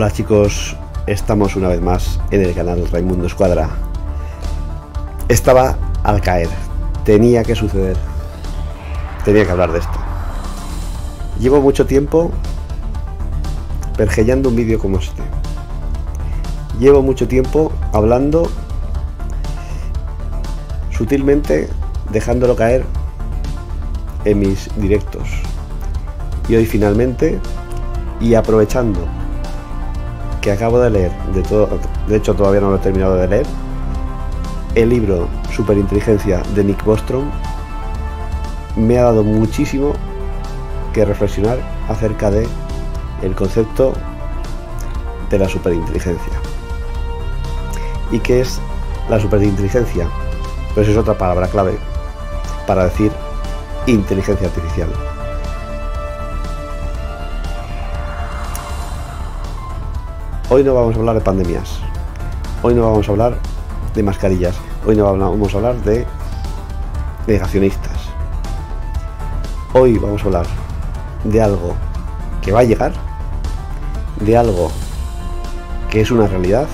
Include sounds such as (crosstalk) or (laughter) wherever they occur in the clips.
Hola chicos, estamos una vez más en el canal Raimundo Escuadra. Estaba al caer, tenía que suceder, tenía que hablar de esto. Llevo mucho tiempo pergellando un vídeo como este. Llevo mucho tiempo hablando sutilmente, dejándolo caer en mis directos. Y hoy finalmente, y aprovechando acabo de leer, de, de hecho todavía no lo he terminado de leer, el libro Superinteligencia de Nick Bostrom me ha dado muchísimo que reflexionar acerca de el concepto de la superinteligencia. ¿Y qué es la superinteligencia? Pues es otra palabra clave para decir inteligencia artificial. Hoy no vamos a hablar de pandemias. Hoy no vamos a hablar de mascarillas. Hoy no vamos a hablar de negacionistas. Hoy vamos a hablar de algo que va a llegar, de algo que es una realidad,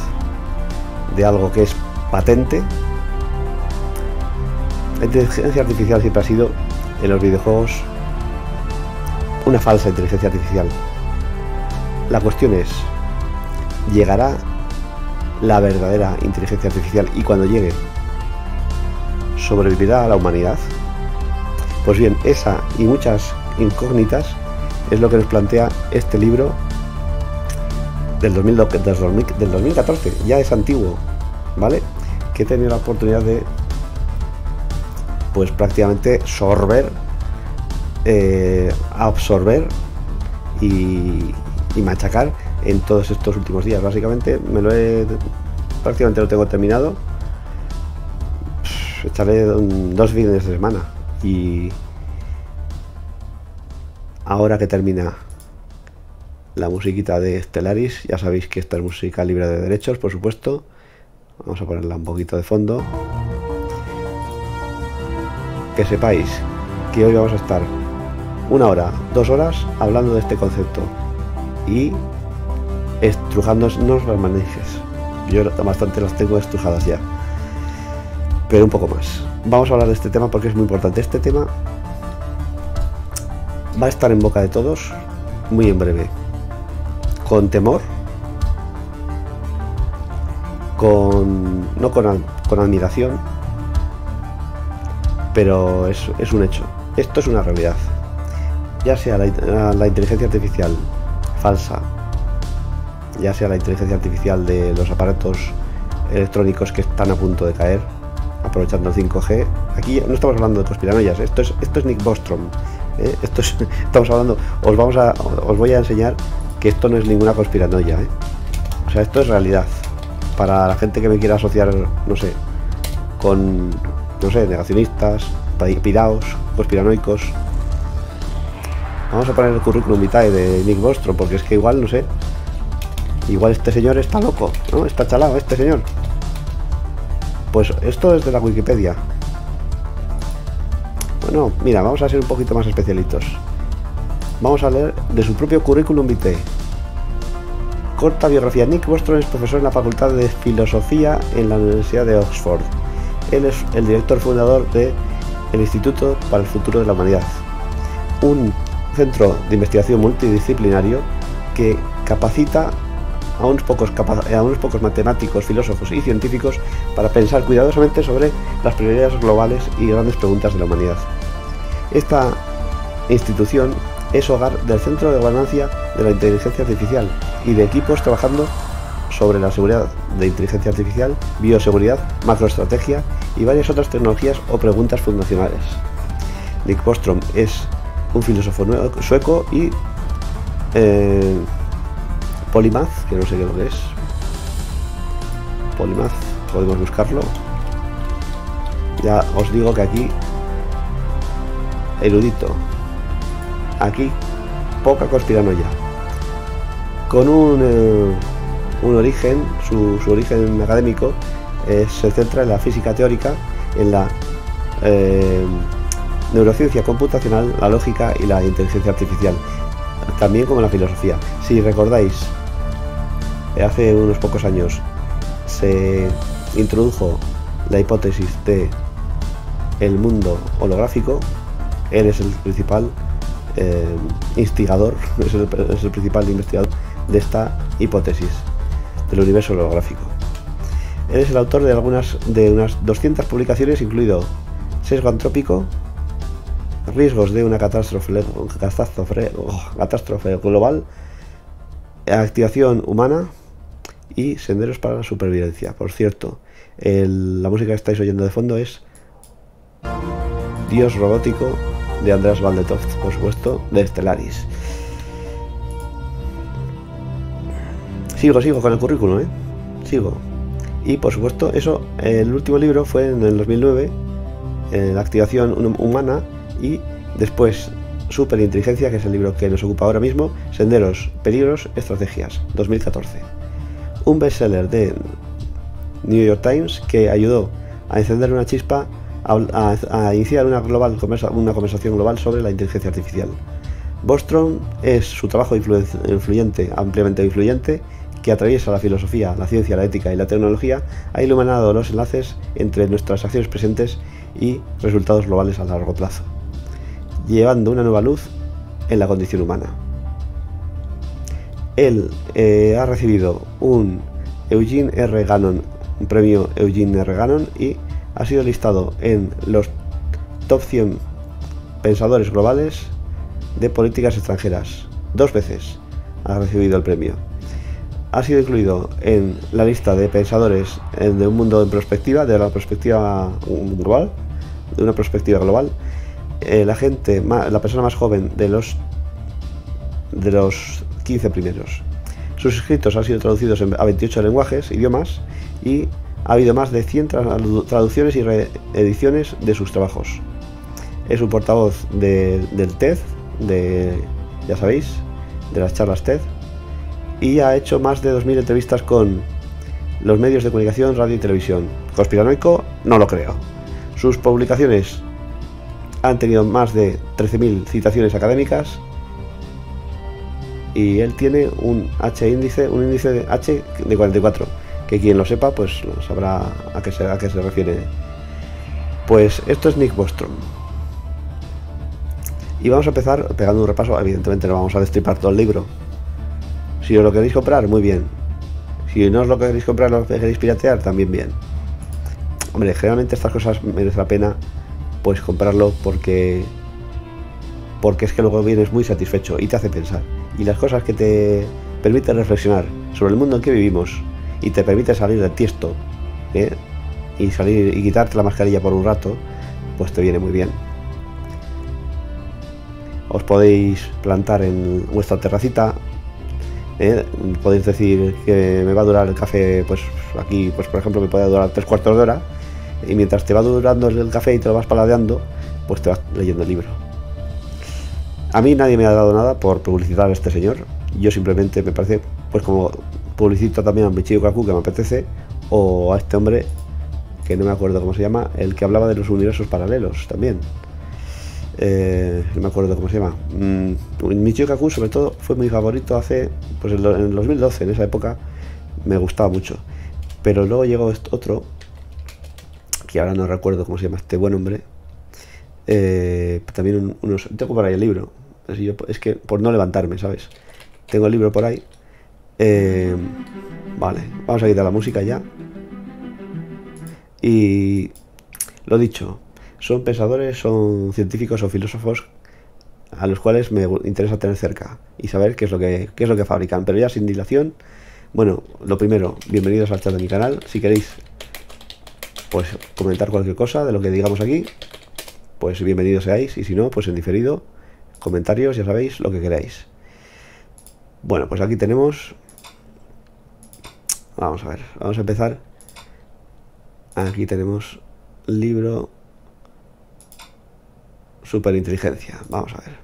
de algo que es patente. La inteligencia artificial siempre ha sido en los videojuegos una falsa inteligencia artificial. La cuestión es, llegará la verdadera inteligencia artificial y cuando llegue, ¿sobrevivirá a la humanidad? Pues bien, esa y muchas incógnitas es lo que nos plantea este libro del, del 2014, ya es antiguo, ¿vale? Que he tenido la oportunidad de, pues prácticamente sorber, eh, absorber y machacar en todos estos últimos días. Básicamente me lo he prácticamente lo tengo terminado. Echaré dos fines de semana y ahora que termina la musiquita de Stellaris, ya sabéis que esta es música libre de derechos, por supuesto. Vamos a ponerla un poquito de fondo. Que sepáis que hoy vamos a estar una hora, dos horas hablando de este concepto y estrujándonos las manejes. Yo bastante las tengo estrujadas ya. Pero un poco más. Vamos a hablar de este tema porque es muy importante. Este tema va a estar en boca de todos muy en breve. Con temor. Con. no con, admiración. Pero es, es un hecho. Esto es una realidad. Ya sea la inteligencia artificial falsa ya sea la inteligencia artificial de los aparatos electrónicos que están a punto de caer, aprovechando el 5G. Aquí no estamos hablando de conspiranoias, ¿eh? esto es, esto es Nick Bostrom. ¿eh? Esto (laughs) estamos hablando, os, vamos os voy a enseñar que esto no es ninguna conspiranoia. ¿eh? O sea, esto es realidad. Para la gente que me quiera asociar, no sé, con, no sé, negacionistas, piraos, conspiranoicos. Vamos a poner el currículum vitae de Nick Bostrom, porque es que igual, no sé, Igual este señor está loco, ¿no? Está chalado este señor. Pues esto es de la Wikipedia. Bueno, mira, vamos a ser un poquito más especialitos. Vamos a leer de su propio currículum vitae. Corta biografía. Nick Bostrom es profesor en la Facultad de Filosofía en la Universidad de Oxford. Él es el director fundador de Instituto para el Futuro de la Humanidad, un centro de investigación multidisciplinario que capacita a unos, pocos matemáticos, filósofos y científicos para pensar cuidadosamente sobre las prioridades globales y grandes preguntas de la humanidad. Esta institución es hogar del Centro de Gobernancia de la Inteligencia Artificial y de equipos trabajando sobre la seguridad de inteligencia artificial, bioseguridad, macroestrategia y varias otras tecnologías o preguntas fundacionales. Nick Bostrom es un filósofo sueco y eh, Polymath, que no sé qué lo que es. Polymath, podemos buscarlo. Ya os digo que aquí, erudito, aquí, poca conspiranoia. Con un, eh, un origen, su, origen académico eh, se centra en la física teórica, en la eh, neurociencia computacional, la lógica y la inteligencia artificial, también como la filosofía. Si recordáis, hace unos pocos años se introdujo la hipótesis de el mundo holográfico, él es el principal eh, instigador, (laughs) es el, principal investigador de esta hipótesis del universo holográfico. Él es el autor de algunas de unas 200 publicaciones, incluido Sesgo Antrópico, Riesgos de una catástrofe oh, global, Activación humana, y Senderos para la Supervivencia. Por cierto, la música que estáis oyendo de fondo es Dios Robótico de Andreas Valdetoft, por supuesto, de Stellaris. Sigo, sigo con el currículo, ¿eh? Sigo. Y por supuesto, eso, el último libro fue en el 2009, en eh, la activación humana y después Superinteligencia, que es el libro que nos ocupa ahora mismo, Senderos, Peligros, Estrategias, 2014 un bestseller de New York Times que ayudó a encender una chispa, a, iniciar una, global una conversación global sobre la inteligencia artificial. Bostrom es su trabajo influyente, ampliamente influyente, que atraviesa la filosofía, la ciencia, la ética y la tecnología, ha iluminado los enlaces entre nuestras acciones presentes y resultados globales a largo plazo, llevando una nueva luz en la condición humana. Él eh, ha recibido un Eugene R. un premio Eugene R. Gannon y ha sido listado en los top 100 pensadores globales de políticas extranjeras. Dos veces ha recibido el premio. Ha sido incluido en la lista de pensadores de un mundo en perspectiva, de la perspectiva global, de una perspectiva global. Eh, la gente, la persona más joven de los de los 15 primeros. Sus escritos han sido traducidos a 28 lenguajes, idiomas, y ha habido más de 100 traducciones y reediciones de sus trabajos. Es un portavoz del TED, de, ya sabéis, de las charlas TED, y ha hecho más de 2.000 entrevistas con los medios de comunicación, radio y televisión. Conspiranoico, no lo creo. Sus publicaciones han tenido más de 13.000 citaciones académicas y él tiene un H índice, un índice de H de 44, que quien lo sepa pues sabrá a qué se, a se refiere. Pues esto es Nick Bostrom. Y vamos a empezar pegando un repaso, evidentemente lo vamos a destripar todo el libro. Si os lo queréis comprar, muy bien. Si no os lo queréis comprar, lo queréis piratear, también bien. Hombre, generalmente estas cosas merece la pena pues comprarlo porque porque es que luego vienes muy satisfecho y te hace pensar y las cosas que te permiten reflexionar sobre el mundo en que vivimos y te permite salir del tiesto ¿eh? y salir y quitarte la mascarilla por un rato, pues te viene muy bien. Os podéis plantar en vuestra terracita, ¿eh? podéis decir que me va a durar el café, pues aquí, pues por ejemplo, me puede durar tres cuartos de hora, y mientras te va durando el café y te lo vas paladeando, pues te vas leyendo el libro. A mí nadie me ha dado nada por publicitar a este señor. Yo simplemente me parece, pues como publicito también a Michio Kaku que me apetece, o a este hombre, que no me acuerdo cómo se llama, el que hablaba de los universos paralelos también. Eh, no me acuerdo cómo se llama. Mm, Michio Kaku sobre todo fue mi favorito hace, pues en, el 2012, en esa época, me gustaba mucho. Pero luego llegó otro, que ahora no recuerdo cómo se llama este buen hombre, eh, también unos... Tengo para el libro, es que por no levantarme, ¿sabes? Tengo el libro por ahí. Eh, vale, vamos a quitar la música ya. Y lo dicho, son pensadores, son científicos o filósofos a los cuales me interesa tener cerca y saber qué es lo que, qué es lo que fabrican. Pero ya sin dilación, bueno, lo primero, bienvenidos al chat de mi canal. Si queréis pues comentar cualquier cosa de lo que digamos aquí, pues bienvenidos seáis y si no, pues en diferido comentarios, ya sabéis, lo que queráis. Bueno, pues aquí tenemos... Vamos a ver, vamos a empezar. Aquí tenemos libro superinteligencia. Vamos a ver.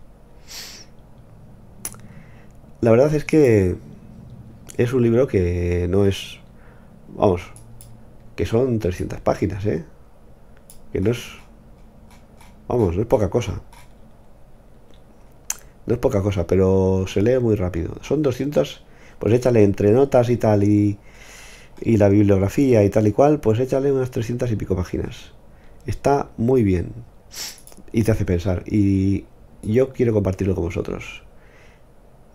La verdad es que es un libro que no es... Vamos, que son 300 páginas, ¿eh? Que no es... Vamos, no es poca cosa. No es poca cosa, pero se lee muy rápido. Son 200, pues échale entre notas y tal, y, y la bibliografía y tal y cual, pues échale unas 300 y pico páginas. Está muy bien. Y te hace pensar. Y yo quiero compartirlo con vosotros.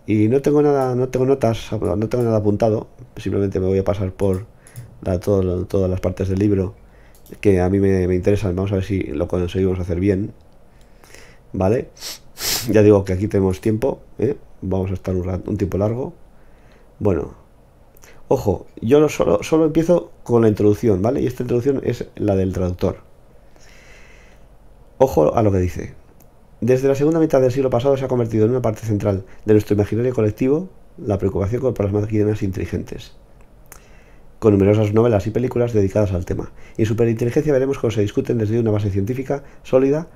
Y no tengo nada, no tengo notas, no tengo nada apuntado. Simplemente me voy a pasar por todas las partes del libro que a mí me, me interesan. Vamos a ver si lo conseguimos hacer bien. ¿Vale? Ya digo que aquí tenemos tiempo, ¿eh? vamos a estar un, tiempo largo. Bueno, ojo, yo solo, solo empiezo con la introducción, ¿vale? Y esta introducción es la del traductor. Ojo a lo que dice. Desde la segunda mitad del siglo pasado se ha convertido en una parte central de nuestro imaginario colectivo la preocupación por las máquinas inteligentes, con numerosas novelas y películas dedicadas al tema. Y en Superinteligencia veremos cómo se discuten desde una base científica sólida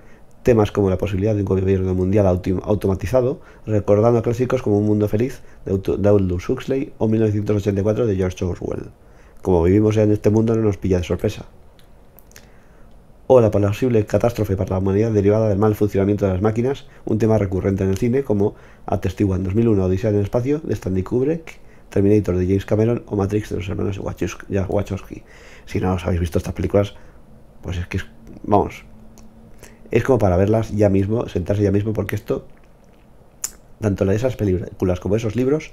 temas como la posibilidad de un gobierno mundial automatizado, recordando clásicos como Un Mundo Feliz de Aldous Huxley o 1984 de George Orwell. Como vivimos ya en este mundo no nos pilla de sorpresa. O la posible catástrofe para la humanidad derivada del mal funcionamiento de las máquinas, un tema recurrente en el cine como en 2001 Odisea en el espacio de Stanley Kubrick, Terminator de James Cameron o Matrix de los hermanos Wachowski. Si no os habéis visto estas películas, pues es que vamos, es como para verlas ya mismo, sentarse ya mismo, porque esto, tanto de esas películas como esos libros,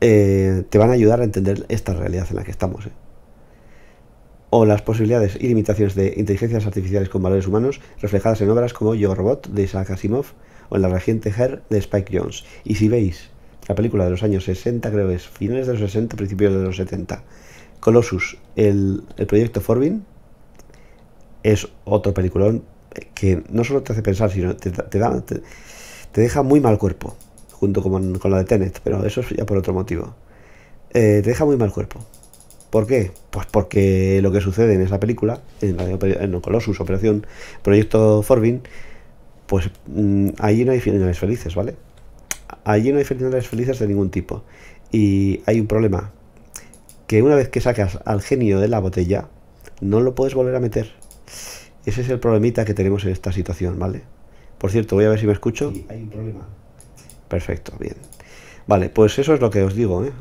eh, te van a ayudar a entender esta realidad en la que estamos. ¿eh? O las posibilidades y limitaciones de inteligencias artificiales con valores humanos reflejadas en obras como Yo Robot de Isaac Asimov o en La Regente Her de Spike Jones. Y si veis la película de los años 60, creo que es finales de los 60, principios de los 70, Colossus, el, el proyecto Forbin, es otro peliculón que no solo te hace pensar, sino te, te, da, te, deja muy mal cuerpo, junto con, con, la de Tenet, pero eso es ya por otro motivo. Eh, te deja muy mal cuerpo. ¿Por qué? Pues porque lo que sucede en esa película, en, la Colossus, Operación Proyecto Forbin, pues mm, allí no hay finales felices, ¿vale? Allí no hay finales felices de ningún tipo. Y hay un problema, que una vez que sacas al genio de la botella, no lo puedes volver a meter ese es el problemita que tenemos en esta situación, ¿vale? Por cierto, voy a ver si me escucho. Sí, hay un problema. Perfecto, bien. Vale, pues eso es lo que os digo, ¿eh?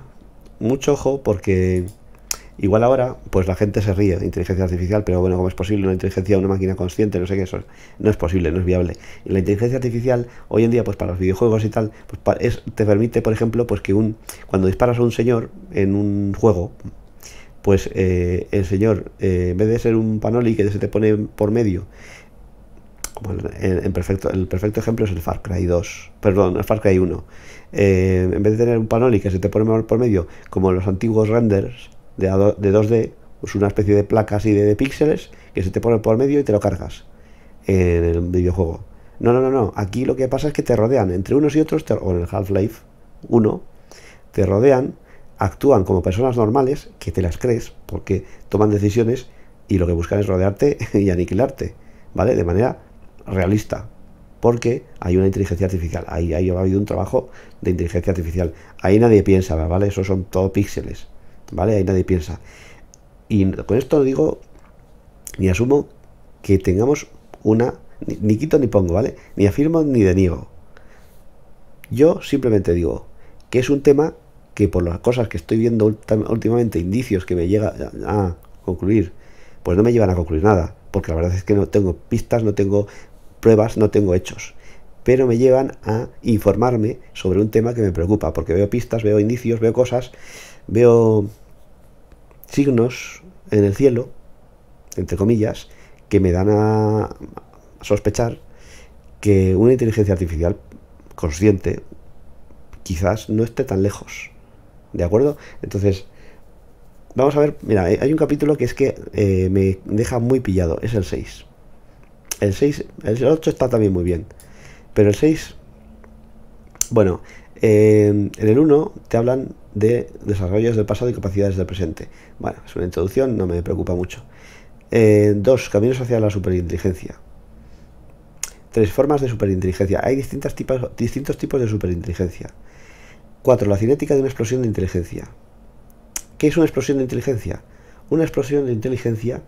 Mucho ojo porque igual ahora, pues la gente se ríe de inteligencia artificial, pero bueno, ¿cómo es posible una inteligencia, una máquina consciente? No sé qué, eso no es posible, no es viable. la inteligencia artificial, hoy en día, pues para los videojuegos y tal, pues te permite, por ejemplo, pues que un cuando disparas a un señor en un juego, pues eh, el señor, eh, en vez de ser un panoli que se te pone por medio, como en, perfecto, el perfecto ejemplo es el Far Cry 2, perdón, el Far Cry 1, eh, en vez de tener un panoli que se te pone por medio, como los antiguos renders de, de 2D, Es pues una especie de placas y de, píxeles que se te pone por medio y te lo cargas en el videojuego. No, no, no, no. Aquí lo que pasa es que te rodean entre unos y otros, o en el Half-Life 1, te rodean actúan como personas normales, que te las crees, porque toman decisiones y lo que buscan es rodearte (laughs) y aniquilarte, ¿vale? De manera realista, porque hay una inteligencia artificial, ahí, ha habido un trabajo de inteligencia artificial, ahí nadie piensa, ¿vale? Eso son todo píxeles, ¿vale? Ahí nadie piensa. Y con esto digo ni asumo que tengamos una, ni quito ni pongo, ¿vale? Ni afirmo ni deniego. Yo simplemente digo que es un tema que por las cosas que estoy viendo últimamente, indicios que me llega a concluir, pues no me llevan a concluir nada, porque la verdad es que no tengo pistas, no tengo pruebas, no tengo hechos, pero me llevan a informarme sobre un tema que me preocupa, porque veo pistas, veo indicios, veo cosas, veo signos en el cielo, entre comillas, que me dan a sospechar que una inteligencia artificial consciente quizás no esté tan lejos. ¿De acuerdo? Entonces, vamos a ver, mira, hay un capítulo que es que eh, me deja muy pillado, es el 6. El 6, el 8 está también muy bien, pero el 6, bueno, eh, en el 1 te hablan de desarrollos del pasado y capacidades del presente. Bueno, es una introducción, no me preocupa mucho. 2. Eh, caminos hacia la superinteligencia. Tres Formas de superinteligencia. Hay distintas tipos, distintos tipos de superinteligencia. 4. La cinética de una explosión de inteligencia. ¿Qué es una explosión de inteligencia? Una explosión de inteligencia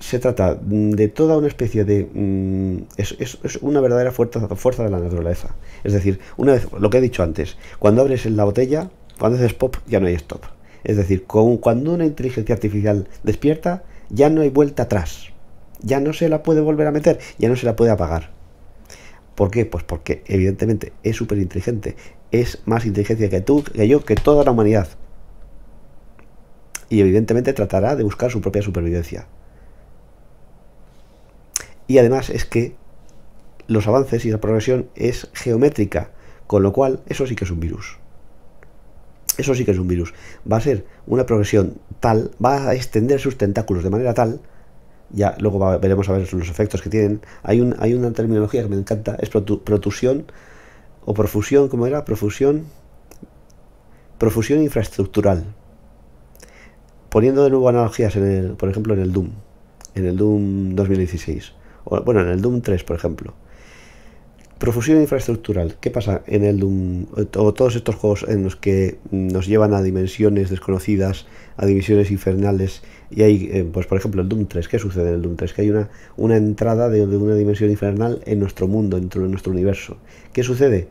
se trata mm, de toda una especie de... Mm, es, una verdadera fuerza, de la naturaleza. Es decir, una vez, lo que he dicho antes, cuando abres la botella, cuando haces pop, ya no hay stop. Es decir, cuando una inteligencia artificial despierta, ya no hay vuelta atrás. Ya no se la puede volver a meter, ya no se la puede apagar. ¿Por qué? Pues porque evidentemente es súper inteligente, es más inteligencia que tú, que yo, que toda la humanidad. Y evidentemente tratará de buscar su propia supervivencia. Y además es que los avances y la progresión es geométrica, con lo cual eso sí que es un virus. Eso sí que es un virus. Va a ser una progresión tal, va a extender sus tentáculos de manera tal ya luego veremos a ver los efectos que tienen. Hay, un, hay una terminología que me encanta, es protusión o profusión, ¿cómo era? Profusión, profusión infraestructural. Poniendo de nuevo analogías, en el, por ejemplo, en el Doom, en el Doom 2016, o, bueno, en el Doom 3, por ejemplo. Profusión infraestructural. ¿Qué pasa en el Doom? O todos estos juegos en los que nos llevan a dimensiones desconocidas, a dimensiones infernales, y hay, eh, pues por ejemplo, el Doom 3, ¿qué sucede en el Doom 3? Que hay una, una entrada de, una dimensión infernal en nuestro mundo, dentro de nuestro universo. ¿Qué sucede?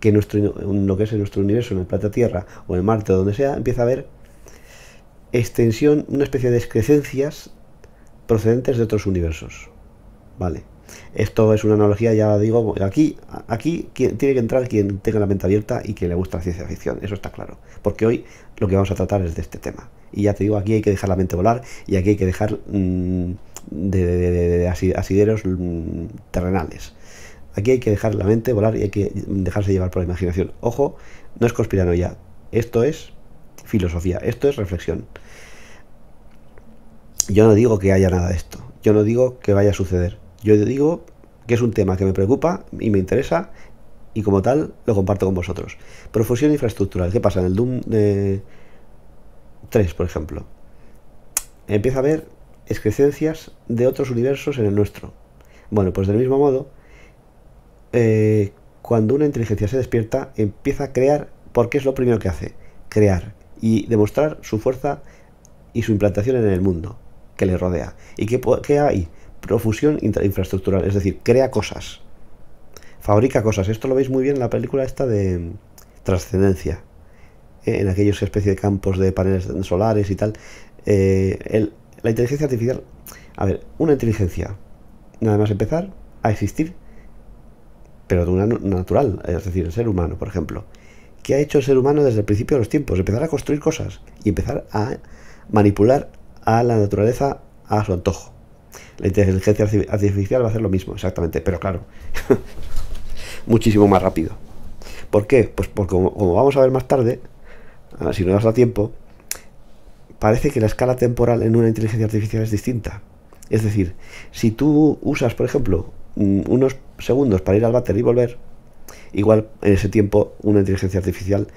Que nuestro, lo que es nuestro universo, en el Plata Tierra o en Marte o donde sea, empieza a haber extensión, una especie de excrecencias procedentes de otros universos. Vale. Esto es una analogía, ya digo, aquí, aquí tiene que entrar quien tenga la mente abierta y que le gusta la ciencia ficción, eso está claro. Porque hoy lo que vamos a tratar es de este tema. Y ya te digo, aquí hay que dejar la mente volar y aquí hay que dejar mm, de, asideros mm, terrenales. Aquí hay que dejar la mente volar y hay que dejarse llevar por la imaginación. Ojo, no es conspiranoia. Esto es filosofía, esto es reflexión. Yo no digo que haya nada de esto. Yo no digo que vaya a suceder. Yo digo que es un tema que me preocupa y me interesa y como tal lo comparto con vosotros. Profusión infraestructural. ¿Qué pasa? En el Doom de eh, 3, por ejemplo, empieza a ver excrecencias de otros universos en el nuestro. Bueno, pues del mismo modo, eh, cuando una inteligencia se despierta, empieza a crear, porque es lo primero que hace, crear y demostrar su fuerza y su implantación en el mundo que le rodea. ¿Y qué, qué hay? Profusión infraestructural, es decir, crea cosas, fabrica cosas. Esto lo veis muy bien en la película esta de mm, Trascendencia, eh, en aquellos especie de campos de paneles solares y tal. Eh, la inteligencia artificial, a ver, una inteligencia, nada más empezar a existir, pero de una natural, es decir, el ser humano, por ejemplo. ¿Qué ha hecho el ser humano desde el principio de los tiempos? Empezar a construir cosas y empezar a manipular a la naturaleza a su antojo. La inteligencia artificial va a hacer lo mismo, exactamente, pero claro, (laughs) muchísimo más rápido. ¿Por qué? Pues porque como vamos a ver más tarde, Ah, si no das a tiempo, parece que la escala temporal en una inteligencia artificial es distinta. Es decir, si tú usas, por ejemplo, unos segundos para ir al váter y volver, igual en ese tiempo una inteligencia artificial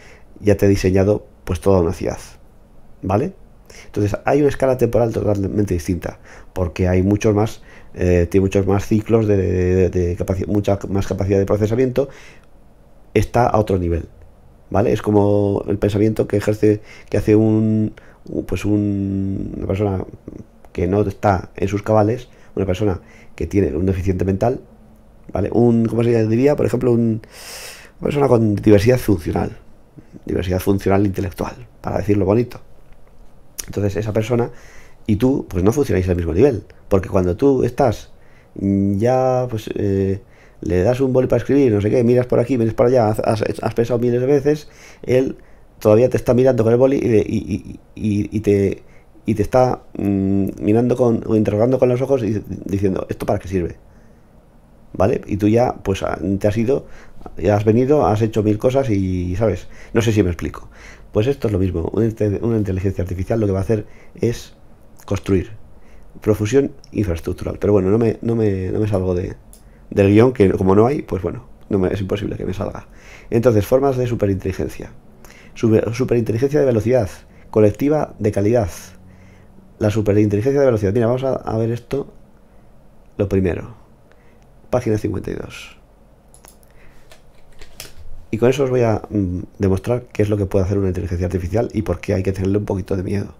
ya te ha diseñado pues toda una ciudad. ¿Vale? Entonces hay una escala temporal totalmente distinta, porque hay muchos más, eh, tiene muchos más ciclos de, de mucha más capacidad de procesamiento, está a otro nivel. ¿vale? Es como el pensamiento que ejerce, que hace un, pues una persona que no está en sus cabales, una persona que tiene un deficiente mental, ¿vale? Un, ¿cómo se diría? Por ejemplo, un, una persona con diversidad funcional, diversidad funcional intelectual, para decirlo bonito. Entonces, esa persona y tú, pues no funcionáis al mismo nivel, porque cuando tú estás ya, pues... Eh, le das un boli para escribir, no sé qué, miras por aquí, miras para allá, has, pensado miles de veces, él todavía te está mirando con el boli y, te, está mm, mirando con, o interrogando con los ojos y diciendo, ¿esto para qué sirve? ¿Vale? Y tú ya, pues ah, te has ido, has venido, has hecho mil cosas y, ¿sabes? No sé si me explico. Pues esto es lo mismo. Una, inteligencia artificial lo que va a hacer es construir. Profusión infraestructural. Pero bueno, no no me salgo de, del guión que como no hay, pues bueno, no es imposible que me salga. Entonces, formas de superinteligencia. superinteligencia de velocidad, colectiva de calidad. La superinteligencia de velocidad. Mira, vamos a, ver esto lo primero. Página 52. Y con eso os voy a mm, demostrar qué es lo que puede hacer una inteligencia artificial y por qué hay que tenerle un poquito de miedo.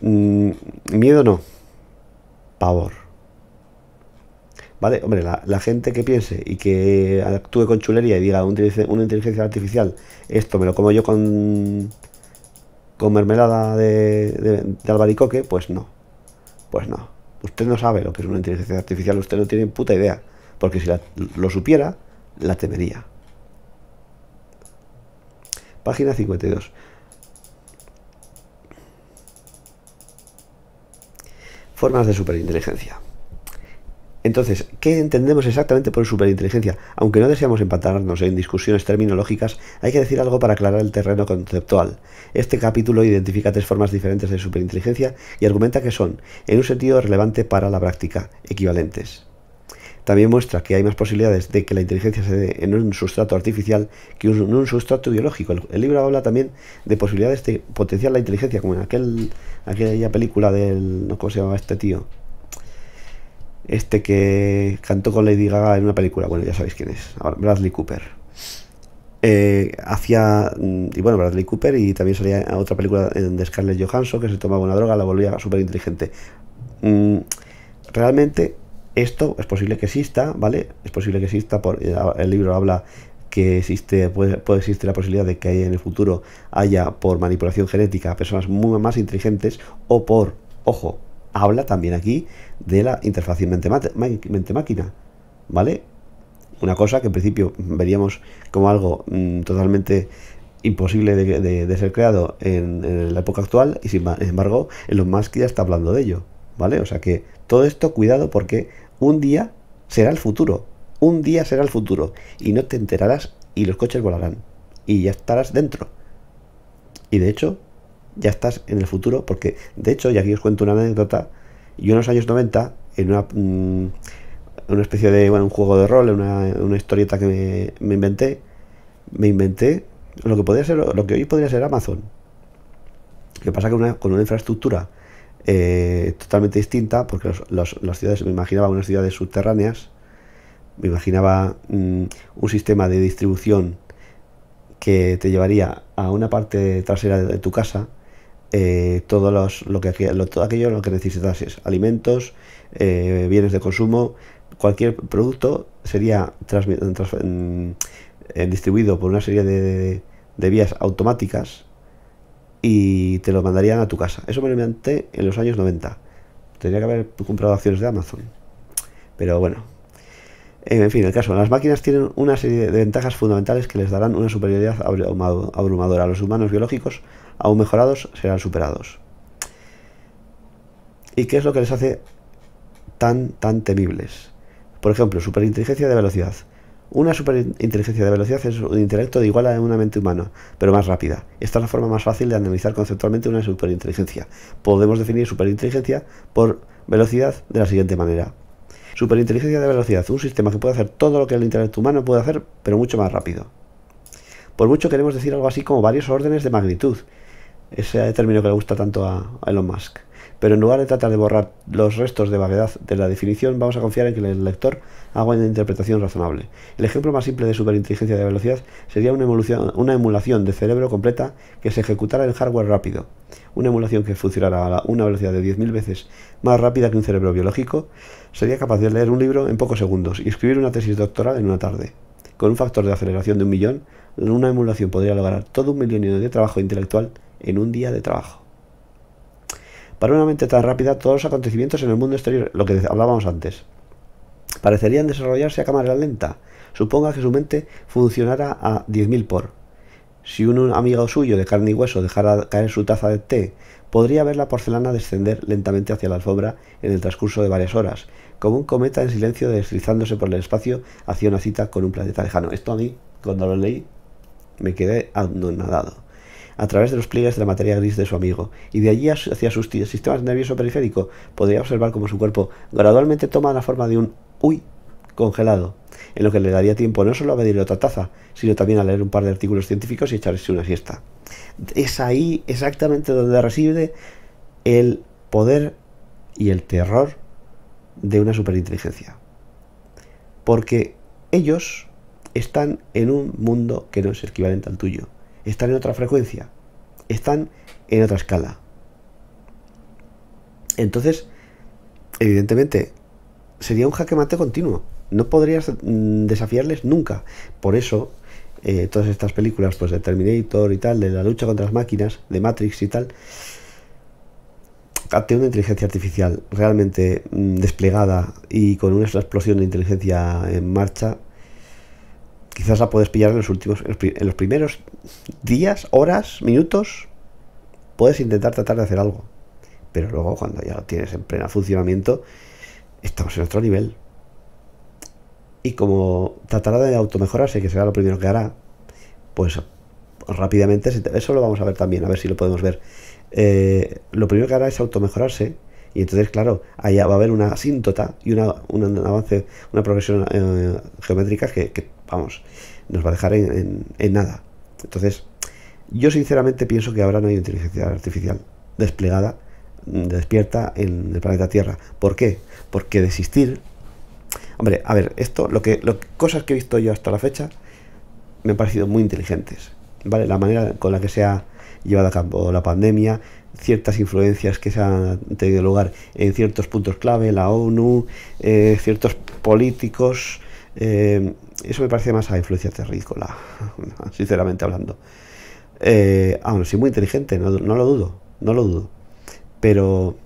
Mm, miedo no. Pavor. ¿Vale? Hombre, la, gente que piense y que actúe con chulería y diga una, una inteligencia artificial, esto me lo como yo con, con mermelada de, albaricoque, pues no. Pues no. Usted no sabe lo que es una inteligencia artificial, usted no tiene puta idea. Porque si lo supiera, la temería. Página 52. Formas de superinteligencia. Entonces, ¿qué entendemos exactamente por superinteligencia? Aunque no deseamos empatarnos en discusiones terminológicas, hay que decir algo para aclarar el terreno conceptual. Este capítulo identifica tres formas diferentes de superinteligencia y argumenta que son, en un sentido relevante para la práctica, equivalentes. También muestra que hay más posibilidades de que la inteligencia se dé en un sustrato artificial que en un sustrato biológico. El, libro habla también de posibilidades de potenciar la inteligencia, como en aquel, aquella película del... ¿Cómo se llamaba este tío? este que cantó con Lady Gaga en una película, bueno, ya sabéis quién es, Bradley Cooper. Eh, hacía, mm, y bueno, Bradley Cooper y también salía otra película de Scarlett Johansson que se tomaba una droga, la volvía súper inteligente. Mm, realmente esto es posible que exista, ¿vale? Es posible que exista, por, eh, el libro habla que existe, puede, puede existir la posibilidad de que en el futuro haya por manipulación genética personas muy más inteligentes o por, ojo, habla también aquí de la interfaz mente-máquina, ¿vale? Una cosa que en principio veríamos como algo mm, totalmente imposible de, ser creado en, la época actual y sin embargo Elon Musk ya está hablando de ello, ¿vale? O sea que todo esto cuidado porque un día será el futuro, un día será el futuro y no te enterarás y los coches volarán y ya estarás dentro. Y de hecho, ya estás en el futuro, porque de hecho, y aquí os cuento una anécdota, yo en los años 90, en una, mm, una especie de, bueno, un juego de rol, una, una historieta que me, inventé, me inventé lo que podría ser, lo que hoy podría ser Amazon. Lo que pasa que con una infraestructura eh, totalmente distinta, porque las ciudades, me imaginaba unas ciudades subterráneas, me imaginaba mm, un sistema de distribución que te llevaría a una parte trasera de tu casa, eh, todo lo que, lo, todo aquello lo que necesitases, alimentos, eh, bienes de consumo, cualquier producto sería distribuido por una serie de, vías automáticas y te lo mandarían a tu casa. Eso me lo inventé en los años 90. Tenía que haber comprado acciones de Amazon. Pero bueno, en fin, el caso, las máquinas tienen una serie de ventajas fundamentales que les darán una superioridad abrumadora. Los humanos biológicos, aún mejorados, serán superados. ¿Y qué es lo que les hace tan, tan temibles? Por ejemplo, superinteligencia de velocidad. Una superinteligencia de velocidad es un intelecto de igual a una mente humana, pero más rápida. Esta es la forma más fácil de analizar conceptualmente una superinteligencia. Podemos definir superinteligencia por velocidad de la siguiente manera. Superinteligencia de velocidad, un sistema que puede hacer todo lo que el intelecto humano puede hacer, pero mucho más rápido. Por mucho queremos decir algo así como varios órdenes de magnitud, ese término que le gusta tanto a Elon Musk pero en lugar de tratar de borrar los restos de vaguedad de la definición, vamos a confiar en que el lector haga una interpretación razonable. El ejemplo más simple de superinteligencia de velocidad sería una, emulación, de cerebro completa que se ejecutara en hardware rápido. Una emulación que funcionara a una velocidad de 10.000 veces más rápida que un cerebro biológico sería capaz de leer un libro en pocos segundos y escribir una tesis doctoral en una tarde. Con un factor de aceleración de un millón, una emulación podría lograr todo un millón de trabajo intelectual en un día de trabajo. Para una mente tan rápida, todos los acontecimientos en el mundo exterior, lo que hablábamos antes, parecerían desarrollarse a cámara lenta. Suponga que su mente funcionara a 10.000 por. Si un amigo suyo de carne y hueso dejara caer su taza de té, podría ver la porcelana descender lentamente hacia la alfombra en el transcurso de varias horas, como un cometa en silencio deslizándose por el espacio hacia una cita con un planeta lejano. Esto a mí, cuando lo leí, me quedé anonadado a través de los pliegues de la materia gris de su amigo, y de allí hacia sus sistemas nervioso periférico podría observar cómo su cuerpo gradualmente toma la forma de un uy congelado, en lo que le daría tiempo no solo a pedirle otra taza, sino también a leer un par de artículos científicos y echarse una siesta. Es ahí exactamente donde reside el poder y el terror de una superinteligencia. Porque ellos están en un mundo que no es equivalente al tuyo están en otra frecuencia, están en otra escala. Entonces, evidentemente, sería un jaque mate continuo. No podrías mm, desafiarles nunca. Por eso, eh, todas estas películas pues, de Terminator y tal, de la lucha contra las máquinas, de Matrix y tal, ante una inteligencia artificial realmente mm, desplegada y con una explosión de inteligencia en marcha, quizás la puedes pillar en los últimos, en los primeros días, horas, minutos, puedes intentar tratar de hacer algo. Pero luego, cuando ya lo tienes en pleno funcionamiento, estamos en otro nivel. Y como tratará de automejorarse, que será lo primero que hará, pues rápidamente, eso lo vamos a ver también, a ver si lo podemos ver. Eh, lo primero que hará es automejorarse, y entonces, claro, allá va a haber una asíntota y una, un, avance, una progresión eh, geométrica que, que vamos, nos va a dejar en, nada. Entonces, yo sinceramente pienso que ahora no hay inteligencia artificial desplegada, mm, despierta en el planeta Tierra. ¿Por qué? Porque desistir. Hombre, a ver, esto, lo que, lo, cosas que he visto yo hasta la fecha me han parecido muy inteligentes. ¿Vale? La manera con la que se ha llevado a cabo la pandemia, ciertas influencias que se han tenido lugar en ciertos puntos clave, la ONU, eh, ciertos políticos, eh, eso me parece más a influencia terrícola, (laughs) sinceramente hablando. Eh, aún sí muy inteligente, no, lo dudo, no lo dudo. Pero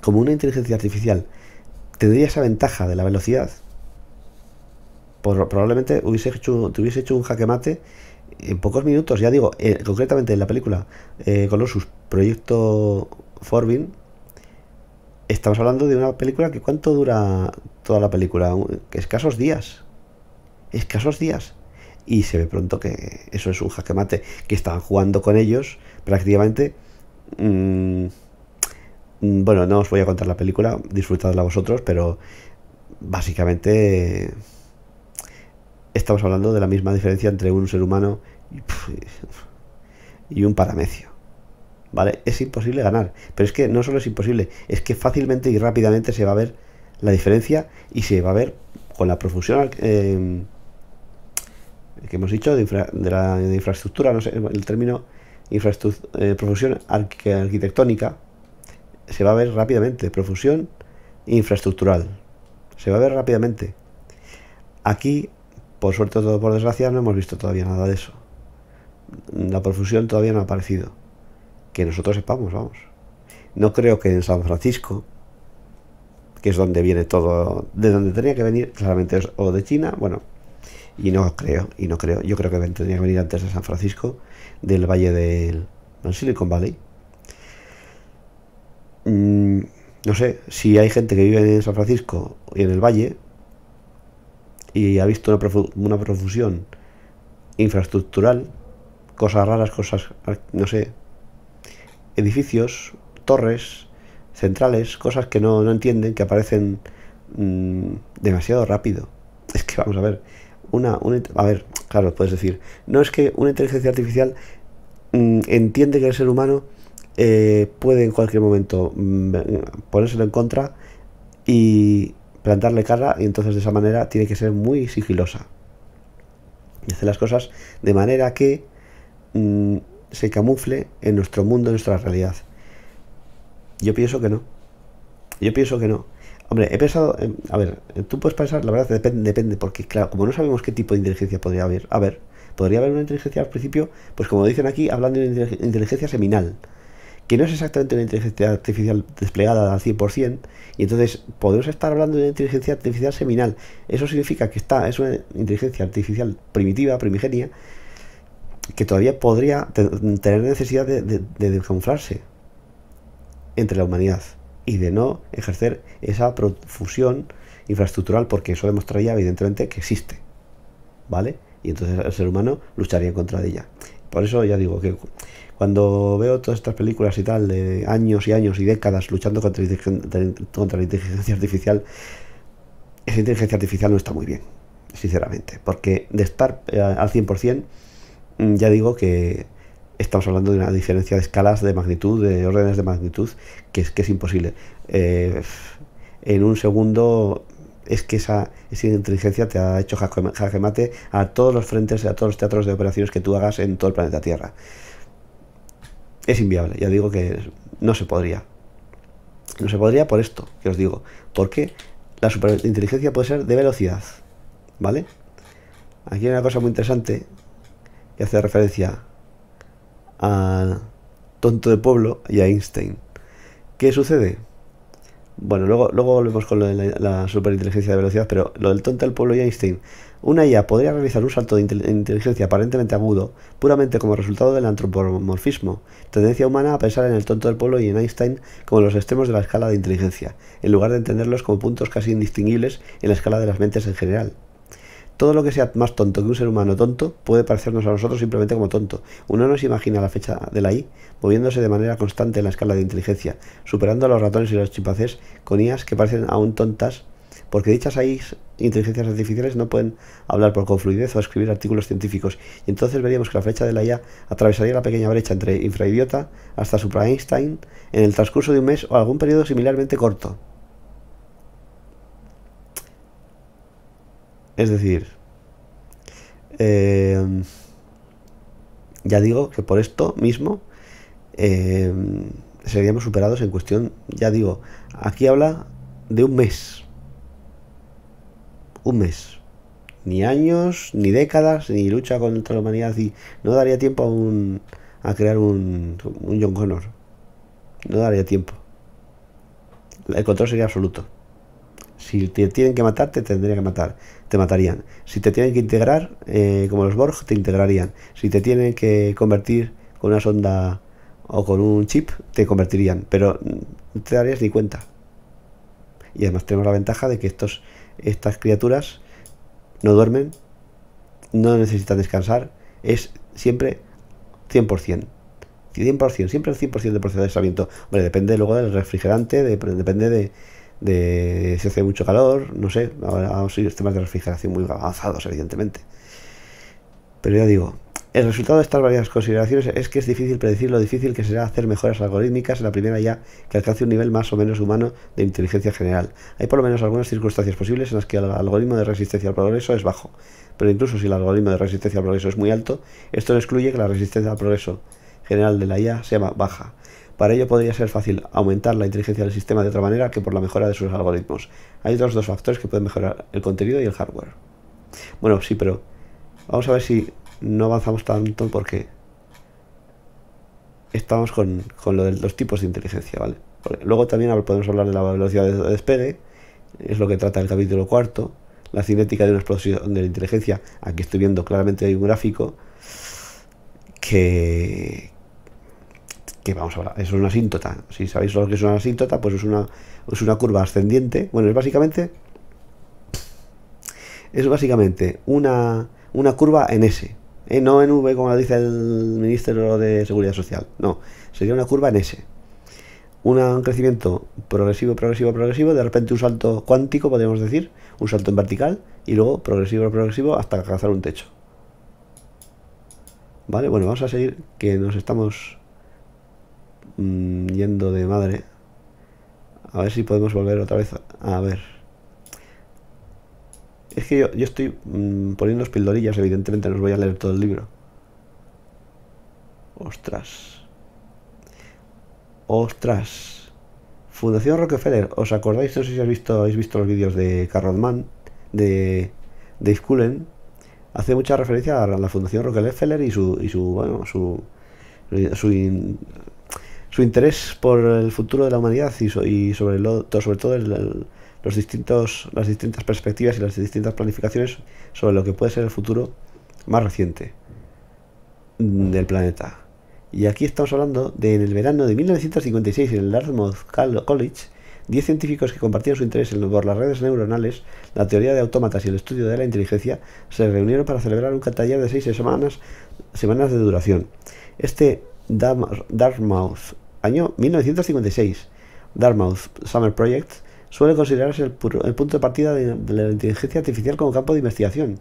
como una inteligencia artificial tendría esa ventaja de la velocidad, probablemente hubiese hecho, te hubiese hecho un jaque mate en pocos minutos. Ya digo, eh, concretamente en la película eh, Colossus Proyecto Forbin, Estamos hablando de una película que cuánto dura toda la película, escasos días. Escasos días. Y se ve pronto que eso es un jaque mate, que estaban jugando con ellos prácticamente... Mm, mm, bueno, no os voy a contar la película, disfrutadla vosotros, pero básicamente estamos hablando de la misma diferencia entre un ser humano y un paramecio. Es imposible ganar. Pero es que no solo es imposible, es que fácilmente y rápidamente se va a ver la diferencia y se va a ver con la profusión eh, que hemos dicho de, la infraestructura, el término eh, profusión arquitectónica se va a ver rápidamente, profusión infraestructural, se va a ver rápidamente. Aquí, por suerte o por desgracia, no hemos visto todavía nada de eso. La profusión todavía no ha aparecido que nosotros sepamos, vamos. No creo que en San Francisco, que es donde viene todo, de donde tenía que venir, claramente o de China, bueno, y no creo, y no creo, yo creo que tenía que venir antes de San Francisco, del Valle del, Silicon Valley. Mm, no sé, si hay gente que vive en San Francisco y en el Valle, y ha visto una, una profusión infraestructural, cosas raras, cosas, no sé, edificios, torres, centrales, cosas que no, entienden, que aparecen mm, demasiado rápido. (laughs) Es que vamos a ver, una, a ver, claro, puedes decir, no es que una inteligencia artificial mm, entiende que el ser humano eh, puede en cualquier momento mm, ponérselo en contra y plantarle cara y entonces de esa manera tiene que ser muy sigilosa. Y hacer las cosas de manera que se camufle en nuestro mundo, en nuestra realidad. Yo pienso que no. Yo pienso que no. Hombre, he pensado, a ver, tú puedes pensar, la verdad, depende, depende, porque claro, como no sabemos qué tipo de inteligencia podría haber, a ver, podría haber una inteligencia al principio, pues como dicen aquí, hablando de una inteligencia seminal, que no es exactamente una inteligencia artificial desplegada al 100%, y entonces podemos estar hablando de una inteligencia artificial seminal. Eso significa que está, es una inteligencia artificial primitiva, primigenia, que todavía podría tener necesidad de, de, entre la humanidad y de no ejercer esa profusión infraestructural porque eso demostraría evidentemente que existe. ¿Vale? Y entonces el ser humano lucharía contra ella. Por eso ya digo que cuando veo todas estas películas y tal, de años y años y décadas luchando contra, contra la inteligencia artificial, esa inteligencia artificial no está muy bien, sinceramente. Porque de estar eh, al 100% Mm, ya digo que estamos hablando de una diferencia de escalas de magnitud, de órdenes de magnitud, que es, que es imposible. Eh, en un segundo es que esa, inteligencia te ha hecho jaquemate mate a todos los frentes, a todos los teatros de operaciones que tú hagas en todo el planeta Tierra. Es inviable, ya digo que no se podría. No se podría por esto que os digo. Porque la superinteligencia puede ser de velocidad. ¿Vale? Aquí hay una cosa muy interesante hace referencia a Tonto del Pueblo y a Einstein. ¿Qué sucede? Bueno, luego, luego volvemos con lo de la, superinteligencia de velocidad, pero lo del tonto del pueblo y Einstein. Una IA podría realizar un salto de inteligencia aparentemente agudo, puramente como resultado del antropomorfismo, tendencia humana a pensar en el tonto del pueblo y en Einstein como los extremos de la escala de inteligencia, en lugar de entenderlos como puntos casi indistinguibles en la escala de las mentes en general. Todo lo que sea más tonto que un ser humano tonto puede parecernos a nosotros simplemente como tonto. Uno no se imagina la fecha de la I moviéndose de manera constante en la escala de inteligencia, superando a los ratones y los chimpancés con IAs que parecen aún tontas, porque dichas IAS inteligencias artificiales no pueden hablar por confluidez o escribir artículos científicos, y entonces veríamos que la fecha de la IA atravesaría la pequeña brecha entre infraidiota hasta supra-Einstein en el transcurso de un mes o algún periodo similarmente corto. Es decir, eh, ya digo que por esto mismo eh, seríamos superados en cuestión, ya digo, aquí habla de un mes. Un mes. Ni años, ni décadas, ni lucha contra la humanidad. Y no daría tiempo a, un, a crear un, un John Connor. No daría tiempo. El control sería absoluto. Si te tienen que matar, te tendría que matar te matarían. Si te tienen que integrar, eh, como los Borg, te integrarían. Si te tienen que convertir con una sonda o con un chip, te convertirían. Pero te darías ni cuenta. Y además tenemos la ventaja de que estos, estas criaturas no duermen, no necesitan descansar. Es siempre 100%. 100%, siempre el 100% de procesamiento. Bueno, depende luego del refrigerante, depende de, de si hace mucho calor, no sé, ahora sí, temas de refrigeración muy avanzados, evidentemente. Pero ya digo, el resultado de estas varias consideraciones es que es difícil predecir lo difícil que será hacer mejoras algorítmicas en la primera ya que alcance un nivel más o menos humano de inteligencia general. Hay por lo menos algunas circunstancias posibles en las que el algoritmo de resistencia al progreso es bajo, pero incluso si el algoritmo de resistencia al progreso es muy alto, esto no excluye que la resistencia al progreso general de la IA sea baja. Para ello podría ser fácil aumentar la inteligencia del sistema de otra manera que por la mejora de sus algoritmos. Hay otros dos factores que pueden mejorar el contenido y el hardware. Bueno, sí, pero vamos a ver si no avanzamos tanto porque estamos con, lo de los tipos de inteligencia, ¿vale? luego también podemos hablar de la velocidad de despegue, es lo que trata el capítulo cuarto, la cinética de una explosión de la inteligencia. Aquí estoy viendo claramente un gráfico que, que vamos a hablar, es una asíntota. Si sabéis lo que es una asíntota, pues es una, es una curva ascendiente. Bueno, es básicamente. Es básicamente una, una curva en S. ¿eh? No en V, como dice el ministro de Seguridad Social. No, sería una curva en S. un crecimiento progresivo, progresivo, progresivo. De repente un salto cuántico, podríamos decir. Un salto en vertical. Y luego progresivo, progresivo, hasta alcanzar un techo. Vale, bueno, vamos a seguir que nos estamos Mm, yendo de madre. A ver si podemos volver otra vez a, ver. Es que yo, estoy mm, Poniendo poniendo pildorillas, evidentemente no os voy a leer todo el libro. Ostras. Ostras. Fundación Rockefeller, ¿os acordáis? No sé si habéis visto, habéis visto los vídeos de Carrodman, de Dave Hace mucha referencia a la Fundación Rockefeller y su, y su bueno, su, su su interés por el futuro de la humanidad y, sobre, todo, los distintos, las distintas perspectivas y las distintas planificaciones sobre lo que puede ser el futuro más reciente del planeta. Y aquí estamos hablando de en el verano de 1956 en el Dartmouth College, 10 científicos que compartían su interés por las redes neuronales, la teoría de autómatas y el estudio de la inteligencia se reunieron para celebrar un taller de 6 semanas, semanas de duración. Este Dartmouth año 1956. Dartmouth Summer Project suele considerarse el, punto de partida de, la inteligencia artificial como campo de investigación.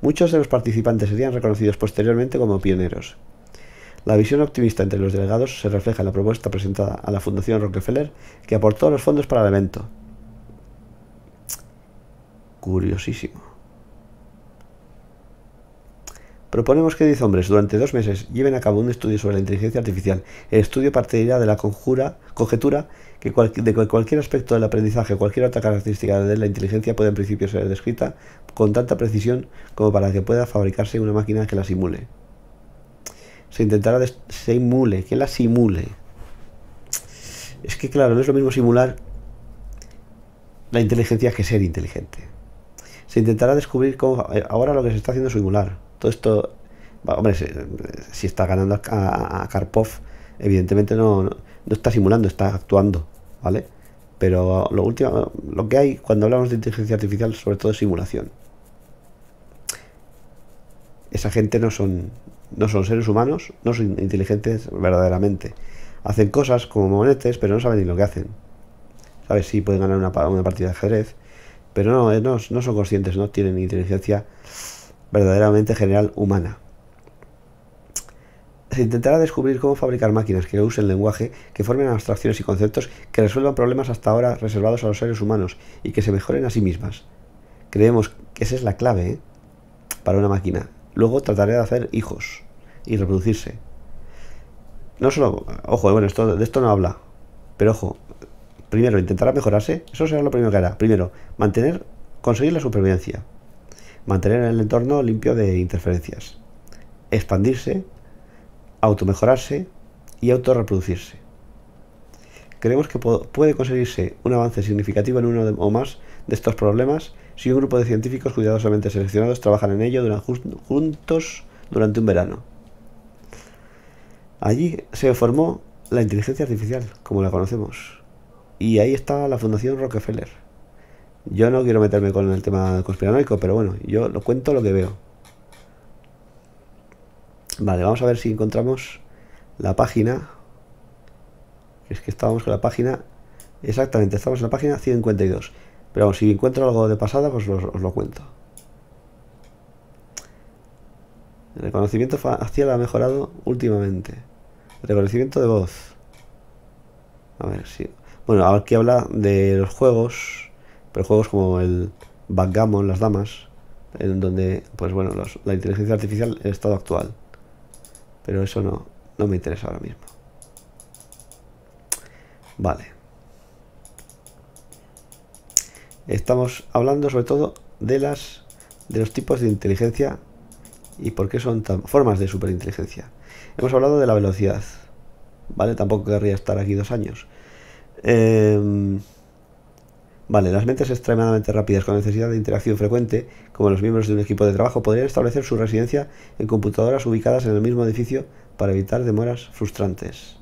Muchos de los participantes serían reconocidos posteriormente como pioneros. La visión optimista entre los delegados se refleja en la propuesta presentada a la Fundación Rockefeller, que aportó los fondos para el evento. Curiosísimo. Proponemos que 10 hombres durante dos meses lleven a cabo un estudio sobre la inteligencia artificial. El estudio partirá de la conjetura que de que cualquier aspecto del aprendizaje, cualquier otra característica de la inteligencia puede en principio ser descrita con tanta precisión como para que pueda fabricarse una máquina que la simule. Se intentará se simule, que la simule. Es que claro, no es lo mismo simular la inteligencia que ser inteligente. Se intentará descubrir cómo... Eh, ahora lo que se está haciendo es simular todo esto, hombre, si, está ganando a, Karpov, evidentemente no, no, está simulando, está actuando, ¿vale? Pero lo último, lo que hay cuando hablamos de inteligencia artificial, sobre todo es simulación. Esa gente no son, no son seres humanos, no son inteligentes verdaderamente. Hacen cosas como monetes, pero no saben ni lo que hacen. ¿Sabes? si pueden ganar una, partida de ajedrez, pero eh, no, no son conscientes, no tienen inteligencia verdaderamente general humana. Se intentará descubrir cómo fabricar máquinas que usen lenguaje, que formen abstracciones y conceptos, que resuelvan problemas hasta ahora reservados a los seres humanos y que se mejoren a sí mismas. Creemos que esa es la clave ¿eh? para una máquina. Luego trataré de hacer hijos y reproducirse. No solo, ojo, eh, bueno, esto, de esto no habla, pero ojo, primero intentará mejorarse, eso será lo primero que hará. Primero, mantener, conseguir la supervivencia mantener el entorno limpio de interferencias, expandirse, automejorarse y autorreproducirse. Creemos que puede conseguirse un avance significativo en uno o más de estos problemas si un grupo de científicos cuidadosamente seleccionados trabajan en ello durante, juntos durante un verano. Allí se formó la inteligencia artificial, como la conocemos, y ahí está la Fundación Rockefeller. Yo no quiero meterme con el tema conspiranoico, pero bueno, yo lo cuento lo que veo. Vale, vamos a ver si encontramos la página. Es que estábamos con la página. Exactamente, estamos en la página 152. Pero vamos, si encuentro algo de pasada, pues os, lo cuento. El reconocimiento facial ha mejorado últimamente. El reconocimiento de voz. A ver si. Sí. Bueno, aquí habla de los juegos pero juegos como el Backgammon, las damas, en donde, pues bueno, la inteligencia artificial, el estado actual. Pero eso no, me interesa ahora mismo. Vale. Estamos hablando sobre todo de las de los tipos de inteligencia y por qué son formas de superinteligencia. Hemos hablado de la velocidad, ¿vale? Tampoco querría estar aquí dos años. Em, Vale, las mentes extremadamente rápidas con necesidad de interacción frecuente, como los miembros de un equipo de trabajo, podrían establecer su residencia en computadoras ubicadas en el mismo edificio para evitar demoras frustrantes.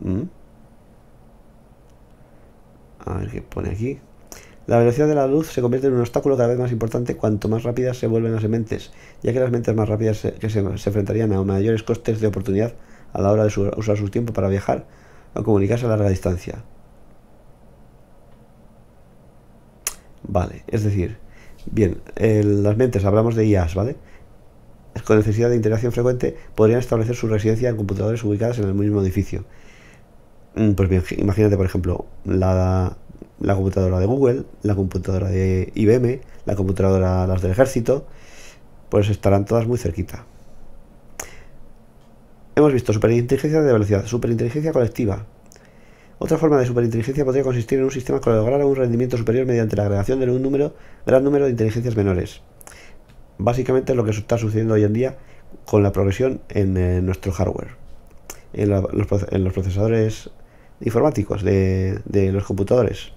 ¿Mm? A ver qué pone aquí. La velocidad de la luz se convierte en un obstáculo cada vez más importante cuanto más rápidas se vuelven las mentes, ya que las mentes más rápidas se, se, enfrentarían a mayores costes de oportunidad a la hora de usar su tiempo para viajar o comunicarse a larga distancia. Vale, es decir, bien, eh, las mentes hablamos de IAs, ¿vale? Con necesidad de integración frecuente podrían establecer su residencia en computadores ubicadas en el mismo edificio. Mm, pues bien, imagínate, por ejemplo, la, computadora de Google, la computadora de IBM, la computadora las del ejército, pues estarán todas muy cerquita. Hemos visto superinteligencia de velocidad, superinteligencia colectiva, otra forma de superinteligencia podría consistir en un sistema que lograra un rendimiento superior mediante la agregación de un número, gran número de inteligencias menores. Básicamente es lo que está sucediendo hoy en día con la progresión en eh, nuestro hardware, en, los, procesadores informáticos de, los computadores.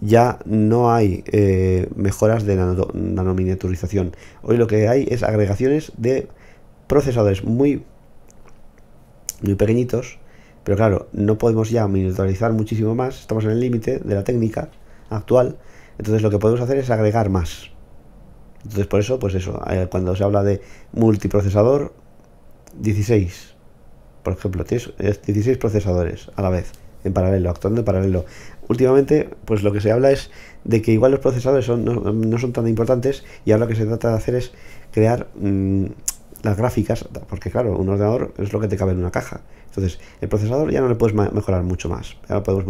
Ya no hay eh, mejoras de la nanominiaturización. Hoy lo que hay es agregaciones de procesadores muy, muy pequeñitos pero claro, no podemos ya miniaturizar muchísimo más, estamos en el límite de la técnica actual, entonces lo que podemos hacer es agregar más. Entonces por eso, pues eso, eh, cuando se habla de multiprocesador, 16, por ejemplo, tienes 16 procesadores a la vez, en paralelo, actuando en paralelo. Últimamente, pues lo que se habla es de que igual los procesadores no, son tan importantes y ahora lo que se trata de hacer es crear mm, las gráficas, porque claro, un ordenador es lo que te cabe en una caja. Entonces, el procesador ya no le puedes mejorar mucho más, ya podemos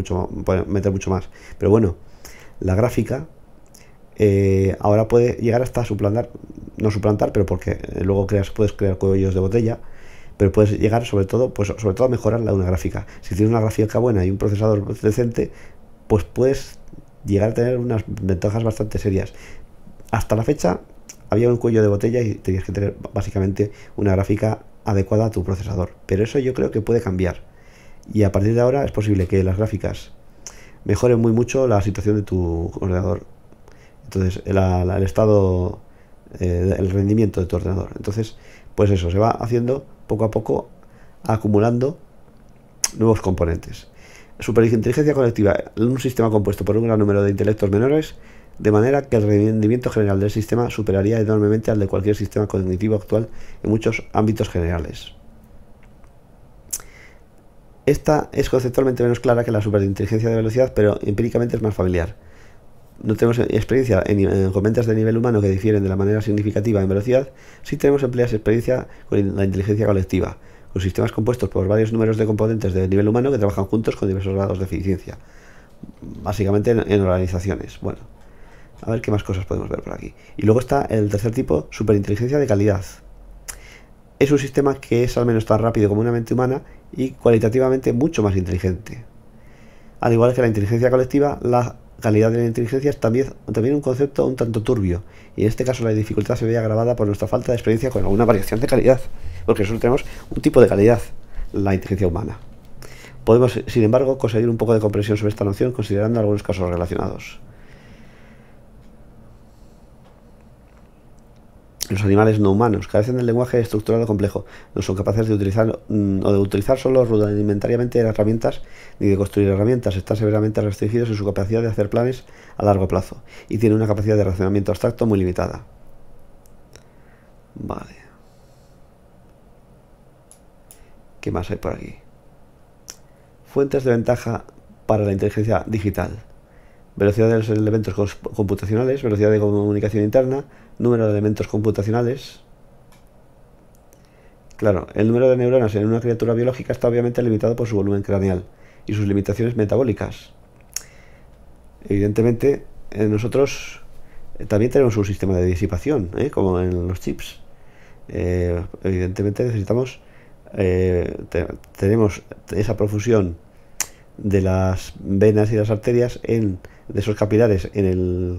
meter mucho más. Pero bueno, la gráfica eh, ahora puede llegar hasta suplantar, no suplantar, pero porque eh, luego creas, puedes crear cuellos de botella, pero puedes llegar sobre todo, pues sobre todo a mejorar la de una gráfica. Si tienes una gráfica buena y un procesador decente, pues puedes llegar a tener unas ventajas bastante serias. Hasta la fecha había un cuello de botella y tenías que tener básicamente una gráfica adecuada a tu procesador. Pero eso yo creo que puede cambiar. Y a partir de ahora es posible que las gráficas mejoren muy mucho la situación de tu ordenador. Entonces, el, estado, eh, el rendimiento de tu ordenador. Entonces, pues eso, se va haciendo poco a poco, acumulando nuevos componentes. Superinteligencia colectiva, un sistema compuesto por un gran número de intelectos menores de manera que el rendimiento general del sistema superaría enormemente al de cualquier sistema cognitivo actual en muchos ámbitos generales. Esta es conceptualmente menos clara que la superinteligencia de velocidad, pero empíricamente es más familiar. No tenemos experiencia en, comentarios de nivel humano que difieren de la manera significativa en velocidad, sí tenemos empleadas experiencia con la inteligencia colectiva, con sistemas compuestos por varios números de componentes de nivel humano que trabajan juntos con diversos grados de eficiencia, básicamente en, en organizaciones. Bueno, a ver qué más cosas podemos ver por aquí. Y luego está el tercer tipo, superinteligencia de calidad. Es un sistema que es al menos tan rápido como una mente humana y cualitativamente mucho más inteligente. Al igual que la inteligencia colectiva, la calidad de la inteligencia es también, un concepto un tanto turbio, y en este caso la dificultad se ve agravada por nuestra falta de experiencia con alguna variación de calidad, porque nosotros tenemos un tipo de calidad, la inteligencia humana. Podemos, sin embargo, conseguir un poco de comprensión sobre esta noción considerando algunos casos relacionados. los animales no humanos carecen del lenguaje estructural complejo, no son capaces de utilizar mm, o de utilizar solo rudimentariamente herramientas ni de construir herramientas, están severamente restringidos en su capacidad de hacer planes a largo plazo y tienen una capacidad de razonamiento abstracto muy limitada. Vale. ¿Qué más hay por aquí? Fuentes de ventaja para la inteligencia digital velocidad de los elementos computacionales, velocidad de comunicación interna, número de elementos computacionales. Claro, el número de neuronas en una criatura biológica está obviamente limitado por su volumen craneal y sus limitaciones metabólicas. Evidentemente, eh, nosotros eh, también tenemos un sistema de disipación, ¿eh? como en los chips. evidentemente necesitamos, tenemos esa profusión de las venas y las arterias en de esos capilares en el,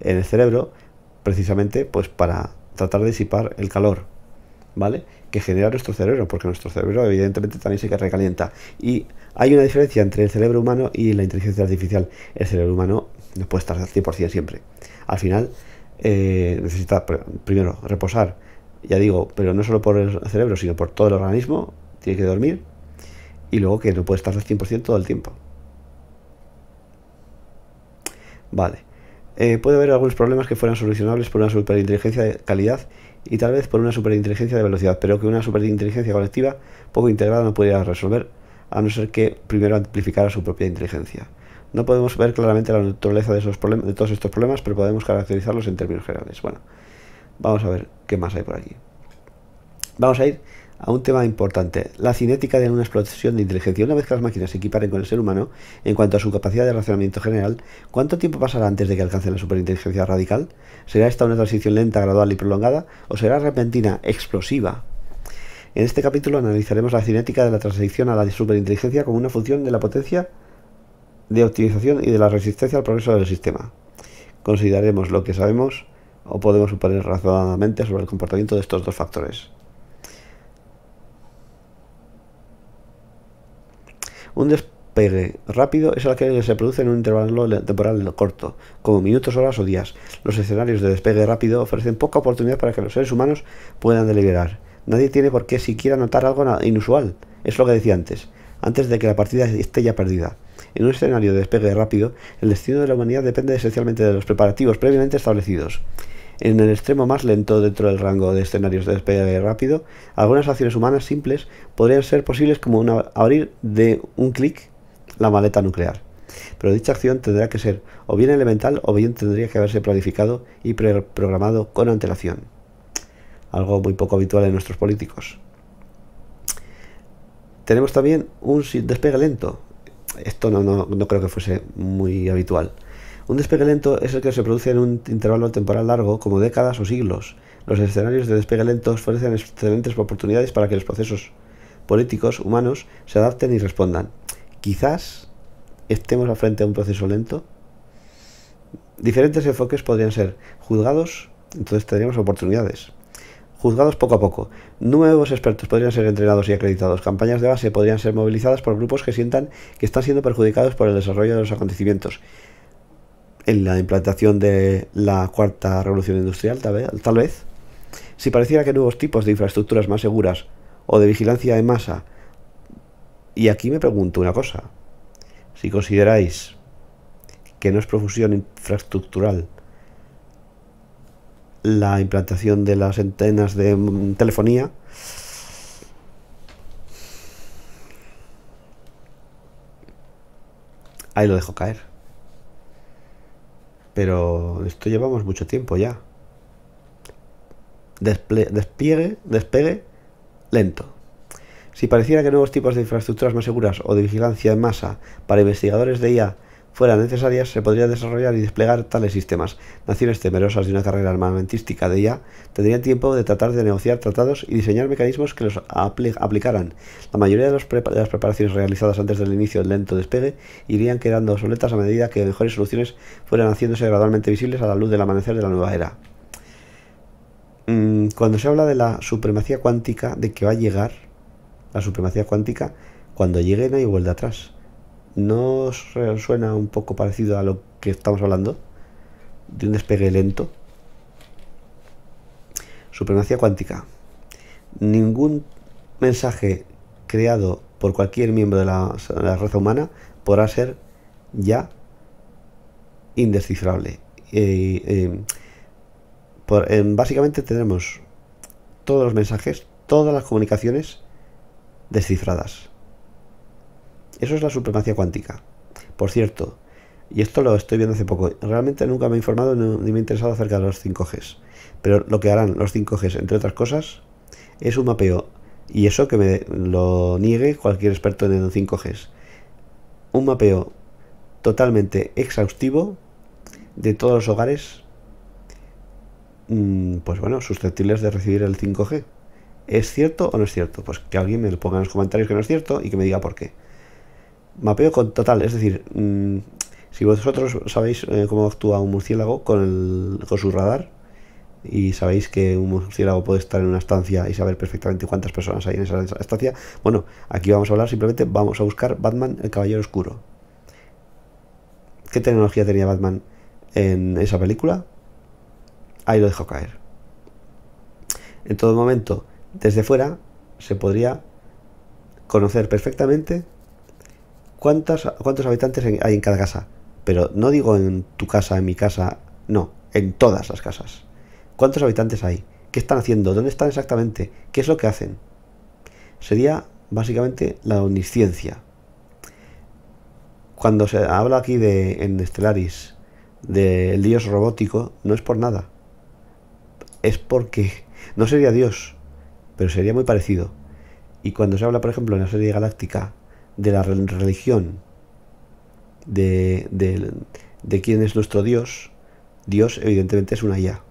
en el cerebro, precisamente pues para tratar de disipar el calor, ¿vale? Que genera nuestro cerebro, porque nuestro cerebro evidentemente también se recalienta. Y hay una diferencia entre el cerebro humano y la inteligencia artificial. El cerebro humano no puede estar al 100% siempre. Al final eh, necesita primero reposar, ya digo, pero no solo por el cerebro, sino por todo el organismo, tiene que dormir y luego que no puede estar al 100% todo el tiempo. Vale. Eh, puede haber algunos problemas que fueran solucionables por una superinteligencia de calidad y tal vez por una superinteligencia de velocidad, pero que una superinteligencia colectiva poco integrada no pudiera resolver, a no ser que primero amplificara su propia inteligencia. No podemos ver claramente la naturaleza de, esos de todos estos problemas, pero podemos caracterizarlos en términos generales. Bueno, vamos a ver qué más hay por aquí. Vamos a ir a un tema importante, la cinética de una explosión de inteligencia. Una vez que las máquinas se equiparen con el ser humano, en cuanto a su capacidad de razonamiento general, ¿cuánto tiempo pasará antes de que alcance la superinteligencia radical? ¿Será esta una transición lenta, gradual y prolongada? ¿O será repentina, explosiva? En este capítulo analizaremos la cinética de la transición a la superinteligencia como una función de la potencia de optimización y de la resistencia al progreso del sistema. Consideraremos lo que sabemos o podemos suponer razonadamente sobre el comportamiento de estos dos factores. Un despegue rápido es aquel que se produce en un intervalo temporal corto, como minutos, horas o días. Los escenarios de despegue rápido ofrecen poca oportunidad para que los seres humanos puedan deliberar. Nadie tiene por qué siquiera notar algo inusual. Es lo que decía antes, antes de que la partida esté ya perdida. En un escenario de despegue rápido, el destino de la humanidad depende esencialmente de los preparativos previamente establecidos. En el extremo más lento dentro del rango de escenarios de despegue rápido, algunas acciones humanas simples podrían ser posibles como una, abrir de un clic la maleta nuclear. Pero dicha acción tendrá que ser o bien elemental o bien tendría que haberse planificado y programado con antelación. Algo muy poco habitual en nuestros políticos. Tenemos también un despegue lento. Esto no, no creo que fuese muy habitual. Un despegue lento es el que se produce en un intervalo temporal largo, como décadas o siglos. Los escenarios de despegue lento ofrecen excelentes oportunidades para que los procesos políticos humanos se adapten y respondan. Quizás estemos al frente a un proceso lento. Diferentes enfoques podrían ser juzgados, entonces tendríamos oportunidades. Juzgados poco a poco. Nuevos expertos podrían ser entrenados y acreditados. Campañas de base podrían ser movilizadas por grupos que sientan que están siendo perjudicados por el desarrollo de los acontecimientos en la implantación de la cuarta revolución industrial, tal vez, si pareciera que nuevos tipos de infraestructuras más seguras o de vigilancia de masa, y aquí me pregunto una cosa, si consideráis que no es profusión infraestructural la implantación de las antenas de telefonía, ahí lo dejo caer. Pero esto llevamos mucho tiempo ya. despliegue, despegue lento. Si pareciera que nuevos tipos de infraestructuras más seguras o de vigilancia en masa para investigadores de IA fueran necesarias, se podría desarrollar y desplegar tales sistemas. Naciones temerosas de una carrera armamentística de IA tendrían tiempo de tratar de negociar tratados y diseñar mecanismos que los aplicaran. La mayoría de, las preparaciones realizadas antes del inicio del lento despegue irían quedando obsoletas a medida que mejores soluciones fueran haciéndose gradualmente visibles a la luz del amanecer de la nueva era. Mm, cuando se habla de la supremacía cuántica, de que va a llegar la supremacía cuántica, cuando llegue no hay vuelta atrás ¿No suena un poco parecido a lo que estamos hablando? De un despegue lento. Supremacía cuántica. Ningún mensaje creado por cualquier miembro de la, raza humana podrá ser ya indescifrable. Eh, eh, eh, básicamente tenemos todos los mensajes, todas las comunicaciones descifradas. Eso es la supremacía cuántica. Por cierto, y esto lo estoy viendo hace poco, realmente nunca me he informado ni me he interesado acerca de los 5 g Pero lo que harán los 5 g entre otras cosas, es un mapeo. Y eso que me lo niegue cualquier experto en los 5 g Un mapeo totalmente exhaustivo de todos los hogares, mm, pues bueno, susceptibles de recibir el 5G. ¿Es cierto o no es cierto? Pues que alguien me lo ponga en los comentarios que no es cierto y que me diga por qué. Mapeo con total, es decir, mm, si vosotros sabéis eh, cómo actúa un murciélago con, su radar y sabéis que un murciélago puede estar en una estancia y saber perfectamente cuántas personas hay en esa estancia, bueno, aquí vamos a hablar simplemente, vamos a buscar Batman el Caballero Oscuro. ¿Qué tecnología tenía Batman en esa película? Ahí lo dejó caer. En todo momento, desde fuera, se podría conocer perfectamente cuántos, habitantes hay en cada casa. Pero no digo en tu casa, en mi casa, no, en todas las casas. ¿Cuántos habitantes hay? ¿Qué están haciendo? ¿Dónde están exactamente? ¿Qué es lo que hacen? Sería básicamente la omnisciencia. Cuando se habla aquí de, en Stellaris del dios robótico, no es por nada. Es porque no sería dios, pero sería muy parecido. Y cuando se habla, por ejemplo, en la serie galáctica de la religión, de, de quién es nuestro Dios, Dios evidentemente es una ya.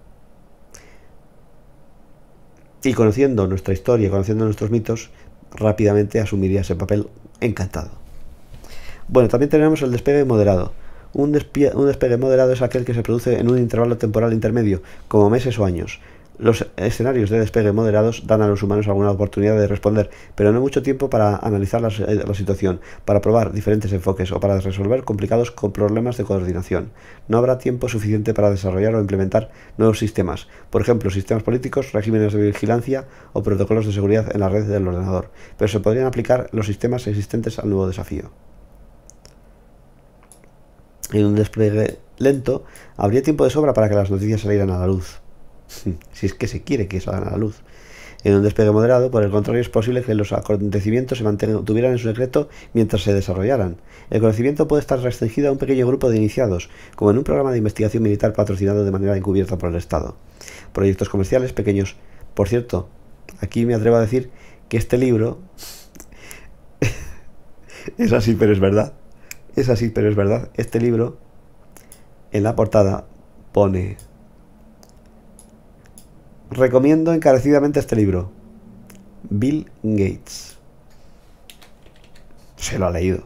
Y conociendo nuestra historia, conociendo nuestros mitos, rápidamente asumiría ese papel encantado. Bueno, también tenemos el despegue moderado. Un, un despegue moderado es aquel que se produce en un intervalo temporal intermedio, como meses o años, los escenarios de despegue moderados dan a los humanos alguna oportunidad de responder, pero no mucho tiempo para analizar eh, la, situación, para probar diferentes enfoques o para resolver complicados problemas de coordinación. No habrá tiempo suficiente para desarrollar o implementar nuevos sistemas, por ejemplo, sistemas políticos, regímenes de vigilancia o protocolos de seguridad en la red del ordenador, pero se podrían aplicar los sistemas existentes al nuevo desafío. En un despliegue lento, habría tiempo de sobra para que las noticias salieran a la luz, si es que se quiere que salgan a la luz. En un despegue moderado, por el contrario, es posible que los acontecimientos se mantuvieran en su secreto mientras se desarrollaran. El conocimiento puede estar restringido a un pequeño grupo de iniciados, como en un programa de investigación militar patrocinado de manera encubierta por el Estado. Proyectos comerciales pequeños. Por cierto, aquí me atrevo a decir que este libro (laughs) es así, pero es verdad. Es así, pero es verdad. Este libro, en la portada, pone Recomiendo encarecidamente este libro. Bill Gates. Se lo ha leído.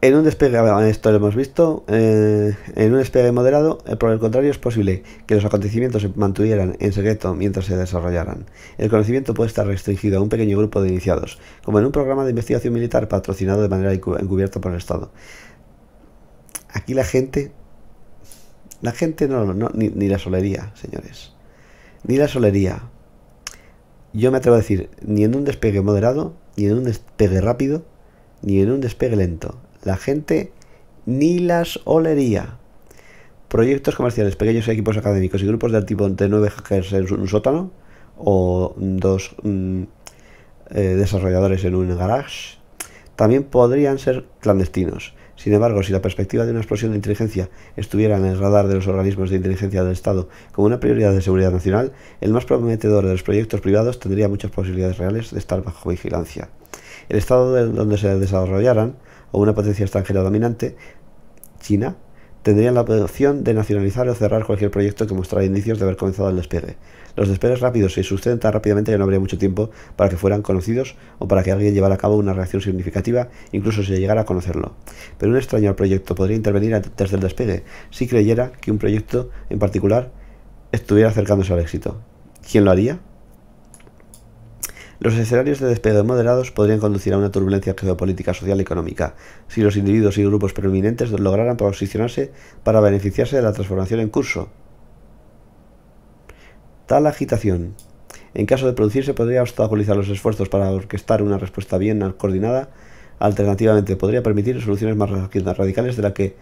En un despegue, esto lo hemos visto, eh, en un despegue moderado, eh, por el contrario, es posible que los acontecimientos se mantuvieran en secreto mientras se desarrollaran. El conocimiento puede estar restringido a un pequeño grupo de iniciados, como en un programa de investigación militar patrocinado de manera encubierta por el Estado. Aquí la gente la gente no, no ni, ni, la solería, señores. Ni la solería. Yo me atrevo a decir, ni en un despegue moderado, ni en un despegue rápido, ni en un despegue lento. La gente ni las solería. Proyectos comerciales, pequeños equipos académicos y grupos del tipo de nueve hackers en un sótano o dos mm, eh, desarrolladores en un garage también podrían ser clandestinos sin embargo, si la perspectiva de una explosión de inteligencia estuviera en el radar de los organismos de inteligencia del Estado como una prioridad de seguridad nacional, el más prometedor de los proyectos privados tendría muchas posibilidades reales de estar bajo vigilancia. El Estado donde se desarrollaran, o una potencia extranjera dominante, China, tendrían la opción de nacionalizar o cerrar cualquier proyecto que mostrara indicios de haber comenzado el despegue. Los despegues rápidos se sustentan tan rápidamente y no habría mucho tiempo para que fueran conocidos o para que alguien llevara a cabo una reacción significativa, incluso si llegara a conocerlo. Pero un extraño al proyecto podría intervenir antes del despegue, si creyera que un proyecto en particular estuviera acercándose al éxito. ¿Quién lo haría? Los escenarios de despegue moderados podrían conducir a una turbulencia geopolítica, social y económica, si los individuos y grupos preeminentes lograran posicionarse para beneficiarse de la transformación en curso. Tal agitación, en caso de producirse, podría obstaculizar los esfuerzos para orquestar una respuesta bien coordinada, alternativamente podría permitir soluciones más radicales de la que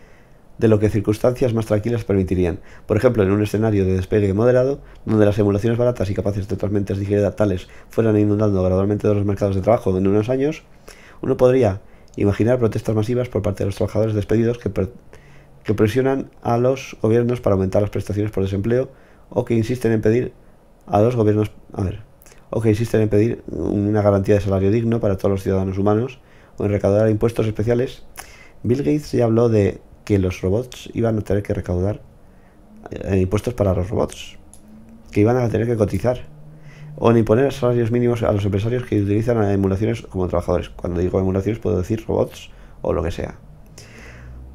de lo que circunstancias más tranquilas permitirían. Por ejemplo, en un escenario de despegue moderado, donde las emulaciones baratas y capaces de tormentas tales fueran inundando gradualmente los mercados de trabajo en unos años, uno podría imaginar protestas masivas por parte de los trabajadores despedidos que, que presionan a los gobiernos para aumentar las prestaciones por desempleo o que insisten en pedir a los gobiernos a ver, o que insisten en pedir una garantía de salario digno para todos los ciudadanos humanos o en recaudar impuestos especiales. Bill Gates ya habló de que los robots iban a tener que recaudar eh, impuestos para los robots, que iban a tener que cotizar, o ni poner salarios mínimos a los empresarios que utilizan emulaciones como trabajadores. Cuando digo emulaciones puedo decir robots o lo que sea.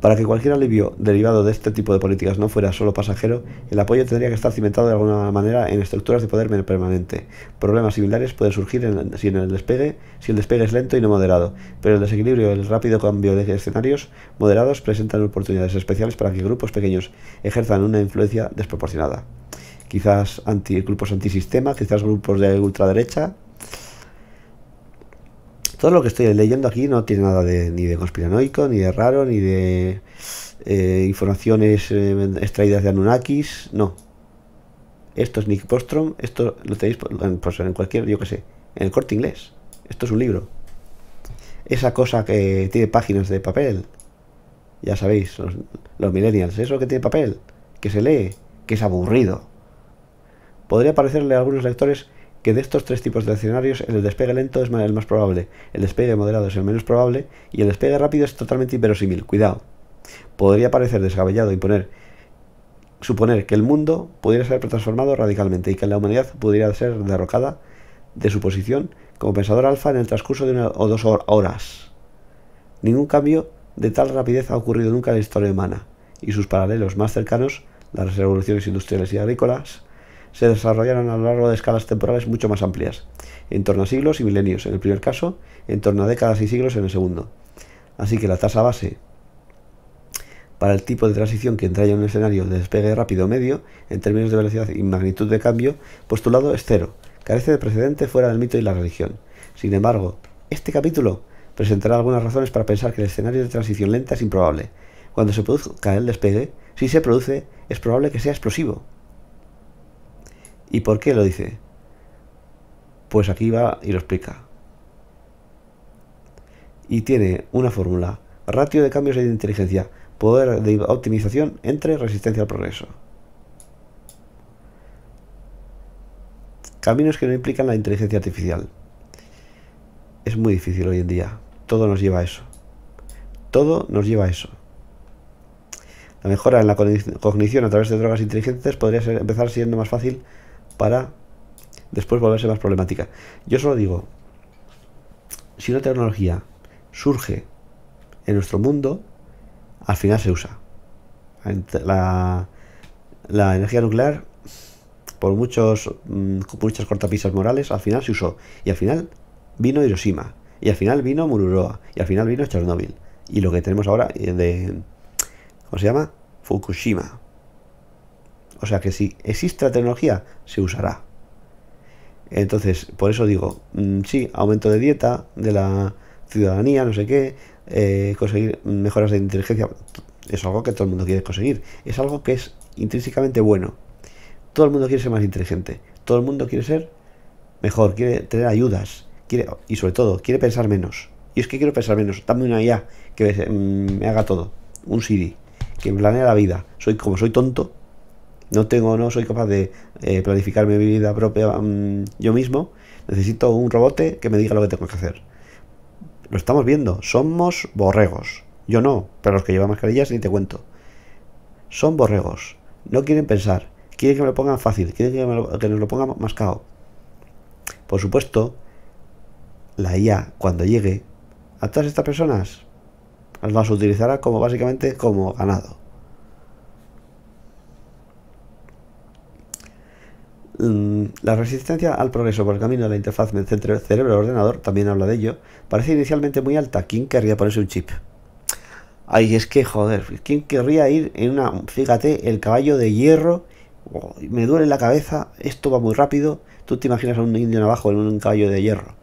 Para que cualquier alivio derivado de este tipo de políticas no fuera solo pasajero, el apoyo tendría que estar cimentado de alguna manera en estructuras de poder permanente. Problemas similares pueden surgir si, en el despegue, si el despegue es lento y no moderado, pero el desequilibrio y el rápido cambio de escenarios moderados presentan oportunidades especiales para que grupos pequeños ejerzan una influencia desproporcionada. Quizás grupos antisistema, quizás grupos de ultraderecha, todo lo que estoy leyendo aquí no tiene nada de, ni de conspiranoico, ni de raro, ni de eh, informaciones eh, extraídas de Anunnakis. No. Esto es Nick Postrom, Esto lo tenéis pues, en cualquier, yo qué sé, en el corte inglés. Esto es un libro. Esa cosa que tiene páginas de papel. Ya sabéis, los millennials. Eso que tiene papel, que se lee, que es aburrido. Podría parecerle a algunos lectores que de estos tres tipos de escenarios el despegue lento es el más probable, el despegue moderado es el menos probable y el despegue rápido es totalmente inverosímil. Cuidado. Podría parecer desgabellado y poner, suponer que el mundo pudiera ser transformado radicalmente y que la humanidad pudiera ser derrocada de su posición como pensador alfa en el transcurso de una o dos horas. Ningún cambio de tal rapidez ha ocurrido nunca en la historia humana y sus paralelos más cercanos, las revoluciones industriales y agrícolas, se desarrollaron a lo largo de escalas temporales mucho más amplias, en torno a siglos y milenios en el primer caso, en torno a décadas y siglos en el segundo. Así que la tasa base para el tipo de transición que entra en un escenario de despegue rápido medio, en términos de velocidad y magnitud de cambio, postulado es cero, carece de precedente fuera del mito y la religión. Sin embargo, este capítulo presentará algunas razones para pensar que el escenario de transición lenta es improbable. Cuando se produzca el despegue, si se produce, es probable que sea explosivo. ¿Y por qué lo dice? Pues aquí va y lo explica. Y tiene una fórmula. Ratio de cambios de inteligencia. Poder de optimización entre resistencia al progreso. Caminos que no implican la inteligencia artificial. Es muy difícil hoy en día. Todo nos lleva a eso. Todo nos lleva a eso. La mejora en la cognición a través de drogas inteligentes podría empezar siendo más fácil para después volverse más problemática. Yo solo digo, si una tecnología surge en nuestro mundo, al final se usa. La, energía nuclear, por muchos, mm, muchas cortapisas morales, al final se usó. Y al final vino Hiroshima. Y al final vino Mururoa. Y al final vino Chernobyl, Y lo que tenemos ahora eh, de... ¿Cómo se llama? Fukushima. O sea que si existe la tecnología, se usará. Entonces, por eso digo, mm, sí, aumento de dieta, de la ciudadanía, no sé qué, eh, conseguir mejoras de inteligencia, es algo que todo el mundo quiere conseguir. Es algo que es intrínsecamente bueno. Todo el mundo quiere ser más inteligente. Todo el mundo quiere ser mejor, quiere tener ayudas. Quiere, y sobre todo, quiere pensar menos. Y es que quiero pensar menos. Dame una IA que mm, me haga todo. Un Siri. Que me planea la vida. Soy como soy tonto, no tengo, no soy capaz de eh, planificar mi vida propia mm, yo mismo, necesito un robote que me diga lo que tengo que hacer. Lo estamos viendo, somos borregos. Yo no, pero los que llevan mascarillas ni te cuento. Son borregos, no quieren pensar, quieren que me lo pongan fácil, quieren que, lo, que nos lo pongan mascado. Por supuesto, la IA, cuando llegue, a todas estas personas las utilizará como básicamente como ganado. Mm, la resistencia al progreso por el camino de la interfaz cerebro-ordenador también habla de ello. Parece inicialmente muy alta. ¿Quién querría ponerse un chip? Ay, es que joder, ¿quién querría ir en una... Fíjate, el caballo de hierro, oh, me duele la cabeza, esto va muy rápido. Tú te imaginas a un indio abajo en un caballo de hierro.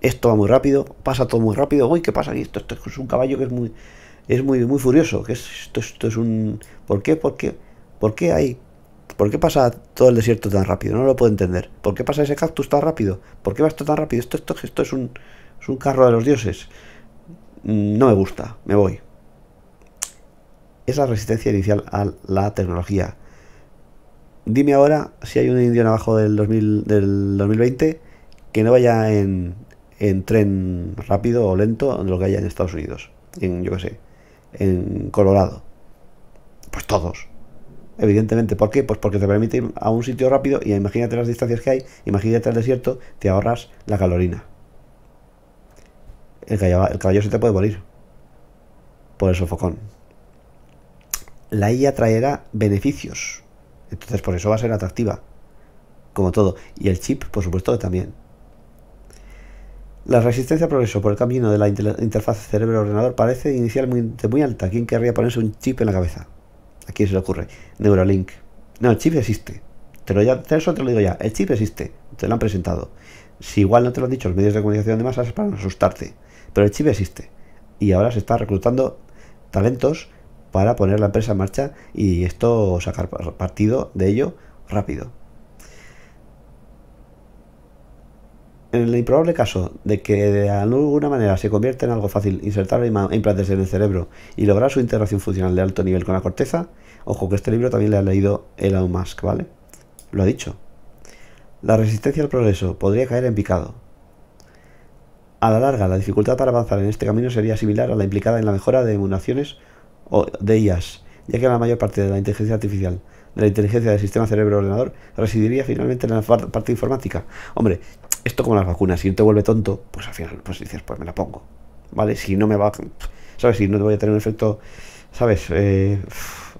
Esto va muy rápido, pasa todo muy rápido. Uy, ¿qué pasa aquí? Esto, esto es un caballo que es muy, es muy, muy furioso. Que esto, esto es un... ¿Por qué? ¿Por qué? ¿Por qué hay ¿Por qué pasa todo el desierto tan rápido? No lo puedo entender. ¿Por qué pasa ese cactus tan rápido? ¿Por qué va esto tan rápido? Esto, es, un, carro de los dioses. Mm, no me gusta, me voy. Es la resistencia inicial a la tecnología. Dime ahora si hay un indio abajo del, del 2020 que no vaya en, tren rápido o lento, lo que haya en Estados Unidos, en, yo qué sé, en Colorado. Pues todos evidentemente. ¿Por qué? Pues porque te permite ir a un sitio rápido y imagínate las distancias que hay, imagínate el desierto, te ahorras la calorina. El caballo, se te puede morir por el sofocón. La IA traerá beneficios, entonces por eso va a ser atractiva, como todo. Y el chip, por supuesto, también. La resistencia al progreso por el camino de la interfaz cerebro-ordenador parece inicialmente muy alta. ¿Quién querría ponerse un chip en la cabeza? Aquí quién se le ocurre? Neuralink. No, el chip existe. Te lo ya, te lo digo ya. El chip existe. Te lo han presentado. Si igual no te lo han dicho los medios de comunicación de masas es para asustarte. Pero el chip existe. Y ahora se está reclutando talentos para poner la empresa en marcha y esto sacar partido de ello rápido. En el improbable caso de que de alguna manera se convierta en algo fácil insertar implantes en el cerebro y lograr su integración funcional de alto nivel con la corteza, ojo que este libro también le ha leído Elon Musk, ¿vale? Lo ha dicho. La resistencia al progreso podría caer en picado. A la larga, la dificultad para avanzar en este camino sería similar a la implicada en la mejora de emulaciones o de IAS, ya que la mayor parte de la inteligencia artificial, de la inteligencia del sistema cerebro-ordenador, residiría finalmente en la parte informática. Hombre, esto como las vacunas, si no te vuelve tonto, pues al final pues dices, pues me la pongo. ¿Vale? Si no me va, ¿sabes? Si no te voy a tener un efecto, ¿sabes? Eh,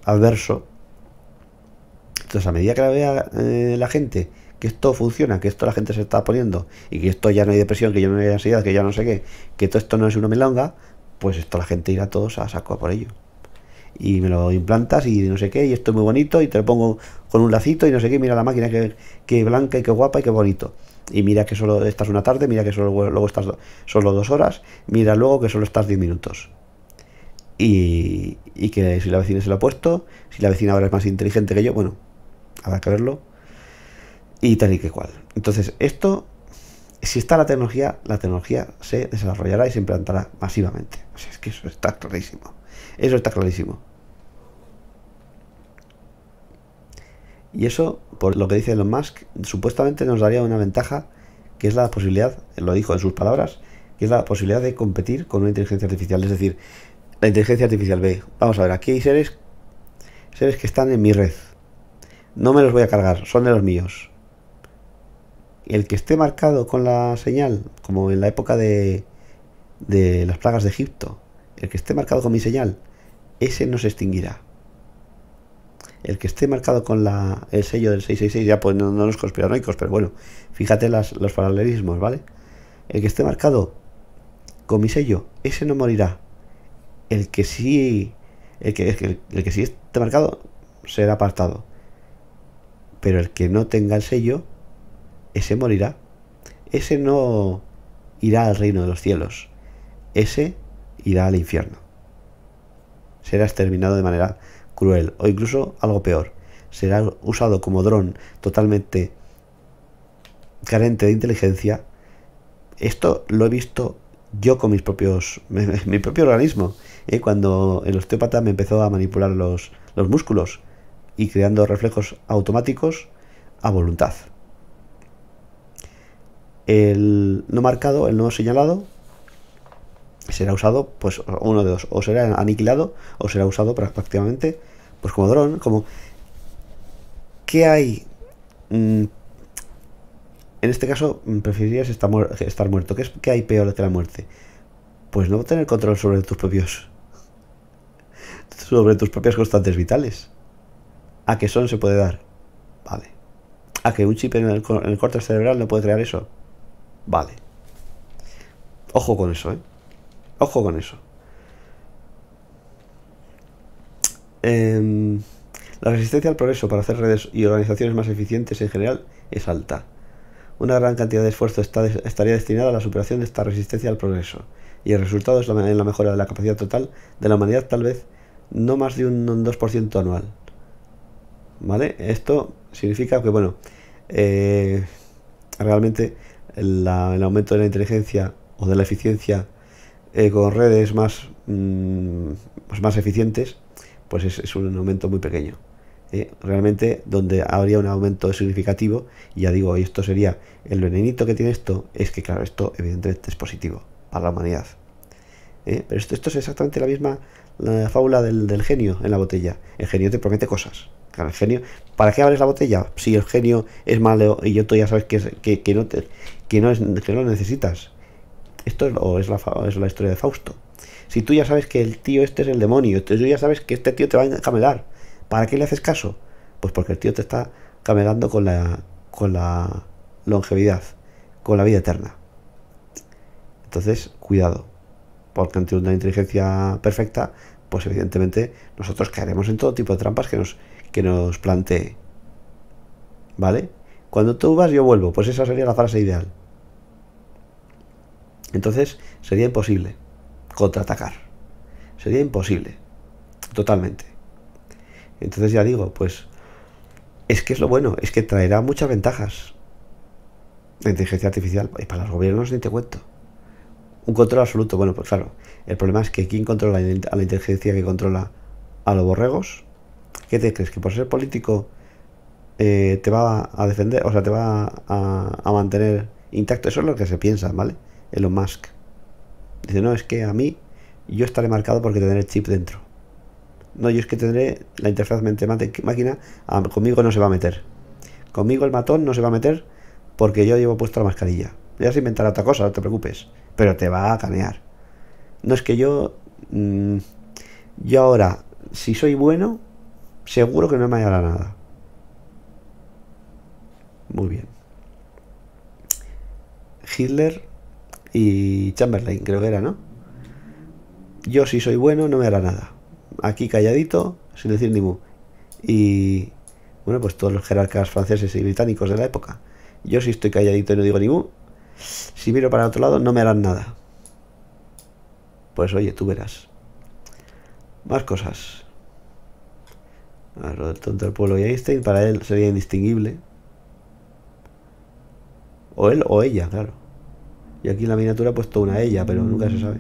adverso. Entonces, a medida que la vea eh, la gente que esto funciona, que esto la gente se está poniendo y que esto ya no hay depresión, que ya no hay ansiedad, que ya no sé qué, que todo esto no es una melanga, pues esto la gente irá todos a saco por ello. Y me lo implantas y no sé qué, y esto es muy bonito, y te lo pongo con un lacito y no sé qué, mira la máquina que, que blanca y qué guapa y qué bonito. Y mira que solo estás una tarde, mira que solo, luego estás solo dos horas, mira luego que solo estás diez minutos. Y, y, que si la vecina se lo ha puesto, si la vecina ahora es más inteligente que yo, bueno, habrá que verlo. Y tal y que cual. Entonces, esto, si está la tecnología, la tecnología se desarrollará y se implantará masivamente. O sea, es que eso está clarísimo. Eso está clarísimo. Y eso, por lo que dice Elon Musk, supuestamente nos daría una ventaja que es la posibilidad, lo dijo en sus palabras, que es la posibilidad de competir con una inteligencia artificial. Es decir, la inteligencia artificial ve, vamos a ver, aquí hay seres, seres que están en mi red. No me los voy a cargar, son de los míos. El que esté marcado con la señal, como en la época de, de las plagas de Egipto, el que esté marcado con mi señal, ese no se extinguirá el que esté marcado con la, el sello del 666, ya pues no, no los conspiranoicos, pero bueno, fíjate las, los paralelismos, ¿vale? El que esté marcado con mi sello, ese no morirá. El que sí, el que, el que sí esté marcado será apartado. Pero el que no tenga el sello, ese morirá. Ese no irá al reino de los cielos. Ese irá al infierno. Será exterminado de manera cruel o incluso algo peor. Será usado como dron totalmente carente de inteligencia. Esto lo he visto yo con mis propios (laughs) mi propio organismo ¿eh? cuando el osteópata me empezó a manipular los, los músculos y creando reflejos automáticos a voluntad el no marcado el no señalado será usado, pues uno de dos, o será aniquilado o será usado prácticamente pues como dron, como... ¿Qué hay? Mm, en este caso, mm, preferirías estar, muerto. ¿Qué, es, ¿Qué hay peor que la muerte? Pues no tener control sobre tus propios... sobre tus propias constantes vitales. ¿A qué son se puede dar? Vale. ¿A que un chip en el, en el corte cerebral no puede crear eso? Vale. Ojo con eso, ¿eh? Ojo con eso. Em, la resistencia al progreso para hacer redes y organizaciones más eficientes en general es alta. Una gran cantidad de esfuerzo estaría destinada a la superación de esta resistencia al progreso, y el resultado es la, mejora de la capacidad total de la humanidad, tal vez no más de un, 2% anual. ¿Vale? Esto significa que, bueno, eh, realmente el aumento de la inteligencia o de la eficiencia eh, con redes más, mm, pues más eficientes, pues es, un aumento muy pequeño. ¿eh? Realmente donde habría un aumento significativo, y ya digo, y esto sería el venenito que tiene esto, es que claro, esto evidentemente es positivo para la humanidad. ¿eh? Pero esto, esto, es exactamente la misma fábula del, genio en la botella. El genio te promete cosas. Claro, el genio, ¿para qué abres la botella? Si el genio es malo y yo tú ya sabes que, que, no, que, no, es, que no lo necesitas. Esto es, la, historia de Fausto. Si tú ya sabes que el tío este es el demonio, tú ya sabes que este tío te va a camelar, ¿para qué le haces caso? Pues porque el tío te está camelando con la, con la longevidad, con la vida eterna. Entonces, cuidado, porque ante una inteligencia perfecta, pues evidentemente nosotros caeremos en todo tipo de trampas que nos, que nos plantee. ¿Vale? Cuando tú vas, yo vuelvo. Pues esa sería la frase ideal. Entonces sería imposible contraatacar. Sería imposible. Totalmente. Entonces ya digo, pues es que es lo bueno, es que traerá muchas ventajas. La inteligencia artificial, y para los gobiernos ni te cuento. Un control absoluto, bueno, pues claro. El problema es que ¿quién controla a la inteligencia que controla a los borregos? ¿Qué te crees? ¿Que por ser político eh, te va a defender, o sea, te va a mantener intacto? Eso es lo que se piensa, ¿vale? Elon Musk. Dice, no, es que a mí yo estaré marcado porque tendré el chip dentro. No, yo es que tendré la interfaz mente-máquina, conmigo no se va a meter. Conmigo el matón no se va a meter porque yo llevo puesta la mascarilla. Ya se inventará otra cosa, no te preocupes. Pero te va a canear. No es que yo... Mm, yo ahora, si soy bueno, seguro que no me hará nada. Muy bien. Hitler y Chamberlain, creo que era, ¿no? Yo si soy bueno no me hará nada. Aquí calladito, sin decir ni mu. Y bueno, pues todos los jerarcas franceses y británicos de la época. Yo si estoy calladito y no digo ni mu, si miro para el otro lado no me harán nada. Pues oye, tú verás. Más cosas. A lo del tonto del pueblo y Einstein, para él sería indistinguible. O él o ella, claro. Y aquí en la miniatura he puesto una ella, pero nunca se sabe.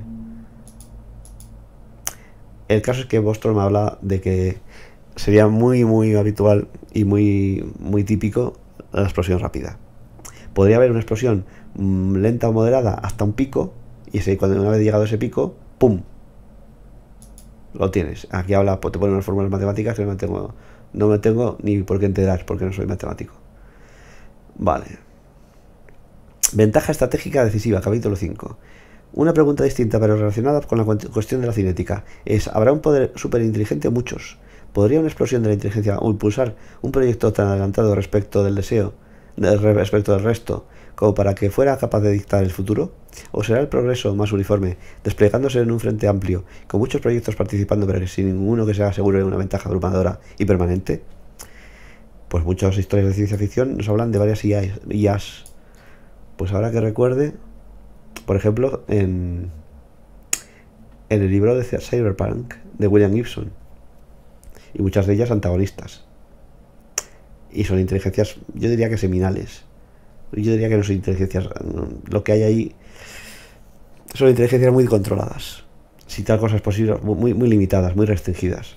El caso es que Bostrom me habla de que sería muy, muy habitual y muy, muy típico la explosión rápida. Podría haber una explosión mm, lenta o moderada hasta un pico, y cuando una vez llegado a ese pico, ¡pum! Lo tienes. Aquí habla, pues, te ponen unas fórmulas matemáticas que no me tengo, no me tengo ni por qué enterar, porque no soy matemático. Vale. Ventaja estratégica decisiva, capítulo 5. Una pregunta distinta pero relacionada con la cuestión de la cinética es, ¿habrá un poder superinteligente o muchos? ¿Podría una explosión de la inteligencia o impulsar un proyecto tan adelantado respecto del deseo, respecto del resto, como para que fuera capaz de dictar el futuro? ¿O será el progreso más uniforme, desplegándose en un frente amplio, con muchos proyectos participando pero sin ninguno que sea seguro de una ventaja abrumadora y permanente? Pues muchas historias de ciencia ficción nos hablan de varias IAs, IAs pues ahora que recuerde, por ejemplo, en, el libro de Cyberpunk de William Gibson. Y muchas de ellas antagonistas. Y son inteligencias, yo diría que seminales. Yo diría que no son inteligencias. Lo que hay ahí son inteligencias muy controladas. Si tal cosa es posible, muy, muy limitadas, muy restringidas.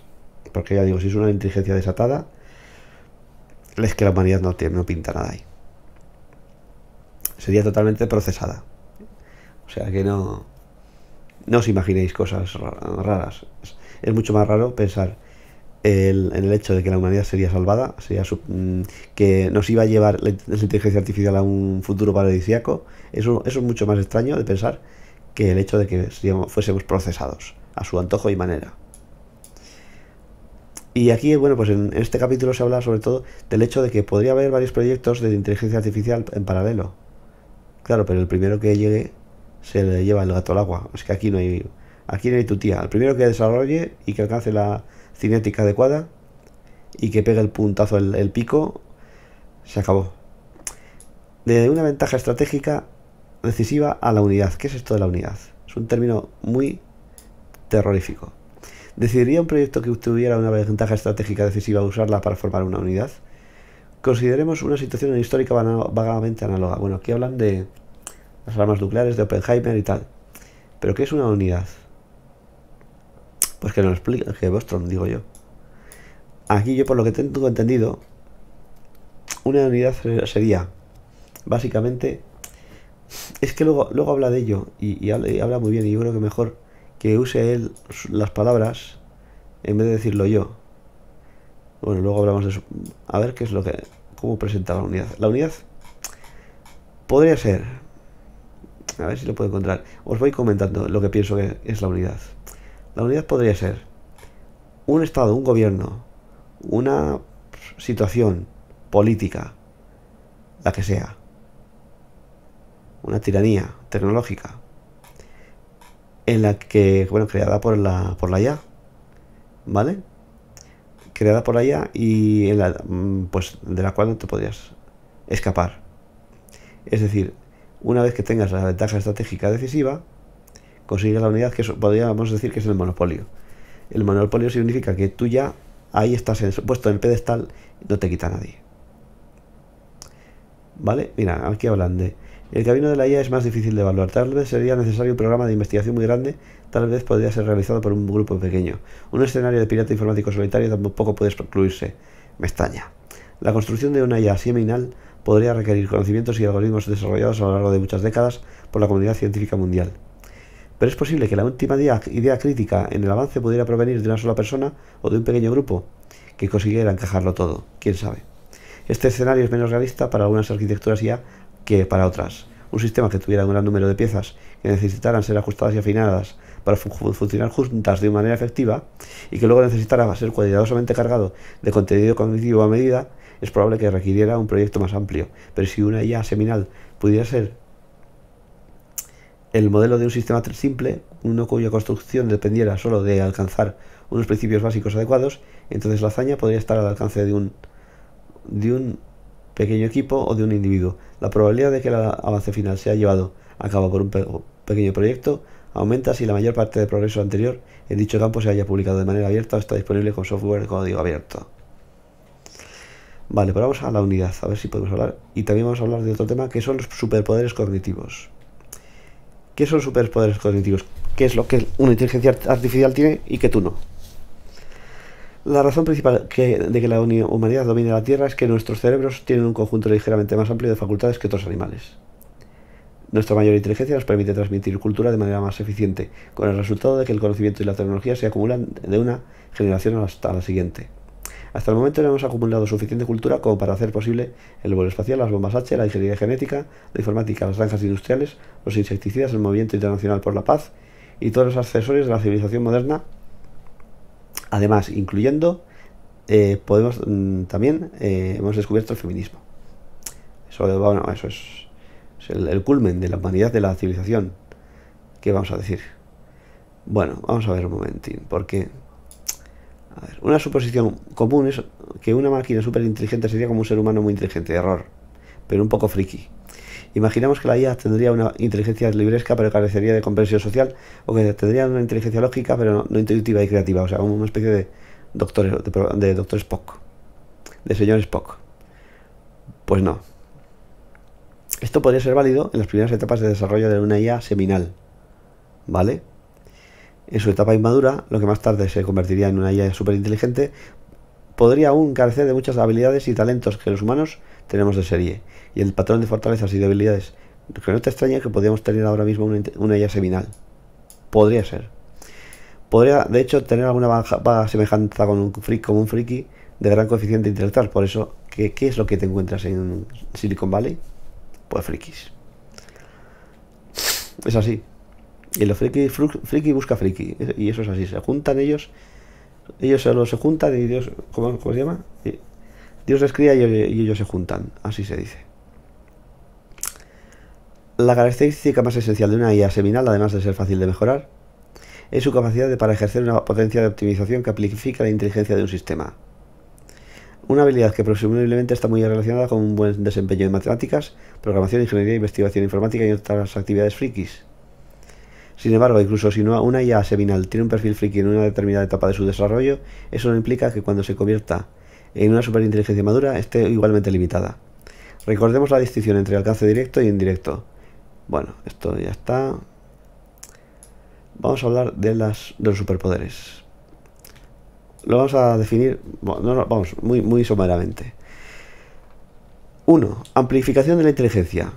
Porque ya digo, si es una inteligencia desatada, es que la humanidad no, no pinta nada ahí sería totalmente procesada. O sea que no, no os imaginéis cosas raras. Es, mucho más raro pensar en el hecho de que la humanidad sería salvada, sería mm, que nos iba a llevar la, inteligencia artificial a un futuro paradisiaco. Eso, es mucho más extraño de pensar que el hecho de que fuésemos procesados a su antojo y manera. Y aquí, bueno, pues en este capítulo se habla sobre todo del hecho de que podría haber varios proyectos de inteligencia artificial en paralelo. Claro, pero el primero que llegue se le lleva el gato al agua. Es que aquí no hay, aquí no hay tu tía. El primero que desarrolle y que alcance la cinética adecuada y que pegue el puntazo, el, el pico, se acabó. De una ventaja estratégica decisiva a la unidad. ¿Qué es esto de la unidad? Es un término muy terrorífico. ¿Decidiría un proyecto que tuviera una ventaja estratégica decisiva usarla para formar una unidad? Consideremos una situación histórica vagamente análoga. Bueno, aquí hablan de las armas nucleares de Oppenheimer y tal. ¿Pero qué es una unidad? Pues que nos explica que Bostrom, digo yo. Aquí yo por lo que tengo entendido, una unidad sería, básicamente, es que luego, luego habla de ello y, habla, muy bien y yo creo que mejor que use él las palabras en vez de decirlo yo. Bueno, luego hablamos de eso. A ver qué es lo que... ¿Cómo presenta la unidad? La unidad podría ser a ver si lo puedo encontrar. Os voy comentando lo que pienso que es la unidad. La unidad podría ser un Estado, un gobierno, una situación política, la que sea, una tiranía tecnológica, en la que, bueno, creada por la, por la IA, ¿vale? Creada por la IA y en la, mm, pues de la cual no te podrías escapar. Es decir, una vez que tengas la ventaja estratégica decisiva, consigues la unidad que podríamos decir que es el monopolio. El monopolio significa que tú ya ahí estás puesto en el pedestal, no te quita nadie. ¿Vale? Mira, aquí hablan de... El camino de la IA es más difícil de evaluar. Tal vez sería necesario un programa de investigación muy grande, tal vez podría ser realizado por un grupo pequeño. Un escenario de pirata informático solitario tampoco puede excluirse. Me extraña. La construcción de una IA seminal podría requerir conocimientos y algoritmos desarrollados a lo largo de muchas décadas por la comunidad científica mundial. Pero es posible que la última idea crítica en el avance pudiera provenir de una sola persona o de un pequeño grupo que consiguiera encajarlo todo, quién sabe. Este escenario es menos realista para algunas arquitecturas ya que para otras. Un sistema que tuviera un gran número de piezas que necesitaran ser ajustadas y afinadas para funcionar juntas de manera efectiva y que luego necesitara ser cuidadosamente cargado de contenido cognitivo a medida es probable que requiriera un proyecto más amplio, pero si una IA seminal pudiera ser el modelo de un sistema simple, uno cuya construcción dependiera solo de alcanzar unos principios básicos adecuados, entonces la hazaña podría estar al alcance de un, pequeño equipo o de un individuo. La probabilidad de que el avance final sea llevado a cabo por un pequeño proyecto aumenta si la mayor parte del progreso anterior en dicho campo se haya publicado de manera abierta o está disponible con software de código abierto. Vale, pero vamos a la unidad, a ver si podemos hablar. Y también vamos a hablar de otro tema, que son los superpoderes cognitivos. ¿Qué son superpoderes cognitivos? ¿Qué es lo que una inteligencia artificial tiene y que tú no? La razón principal de que la humanidad domine la Tierra es que nuestros cerebros tienen un conjunto ligeramente más amplio de facultades que otros animales. Nuestra mayor inteligencia nos permite transmitir cultura de manera más eficiente, con el resultado de que el conocimiento y la tecnología se acumulan de una generación hasta la siguiente. Hasta el momento hemos acumulado suficiente cultura como para hacer posible el vuelo espacial, las bombas H, la ingeniería genética, la informática, las granjas industriales, los insecticidas, el movimiento internacional por la paz y todos los accesorios de la civilización moderna. Además, incluyendo, eh, podemos mm, también eh, hemos descubierto el feminismo. Eso, eso es, el, el culmen de la humanidad, de la civilización. ¿Qué vamos a decir? Bueno, vamos a ver un momentín, porque una suposición común es que una máquina súper inteligente sería como un ser humano muy inteligente, error, pero un poco friki. Imaginamos que la IA tendría una inteligencia libresca pero carecería de comprensión social, o que tendría una inteligencia lógica pero no, intuitiva y creativa, o sea, como una especie de doctor, de, de doctor Spock, de señor Spock. Pues no. Esto podría ser válido en las primeras etapas de desarrollo de una IA seminal, ¿vale? en su etapa inmadura, lo que más tarde se convertiría en una IA superinteligente, podría aún carecer de muchas habilidades y talentos que los humanos tenemos de serie, y el patrón de fortalezas y debilidades, que no te extraña que podríamos tener ahora mismo una, IA seminal. Podría ser. Podría, de hecho, tener alguna semejanza con un, friki, como un friki de gran coeficiente intelectual. Por eso, ¿qué, ¿qué es lo que te encuentras en Silicon Valley? Pues frikis. Es así. Y los friki, busca friki. Y eso es así. Se juntan ellos. Ellos solo se juntan y Dios. ¿Cómo, se llama? Dios les cría y, ellos se juntan. Así se dice. La característica más esencial de una IA seminal, además de ser fácil de mejorar, es su capacidad de, para ejercer una potencia de optimización que amplifica la inteligencia de un sistema. Una habilidad que presumiblemente está muy relacionada con un buen desempeño en matemáticas, programación, ingeniería, investigación informática y otras actividades frikis. Sin embargo, incluso si no, una IA seminal tiene un perfil friki en una determinada etapa de su desarrollo, eso no implica que cuando se convierta en una superinteligencia madura esté igualmente limitada. Recordemos la distinción entre alcance directo y indirecto. Bueno, esto ya está. Vamos a hablar de, las, los superpoderes. Lo vamos a definir, vamos, muy, muy someramente. 1. Amplificación de la inteligencia.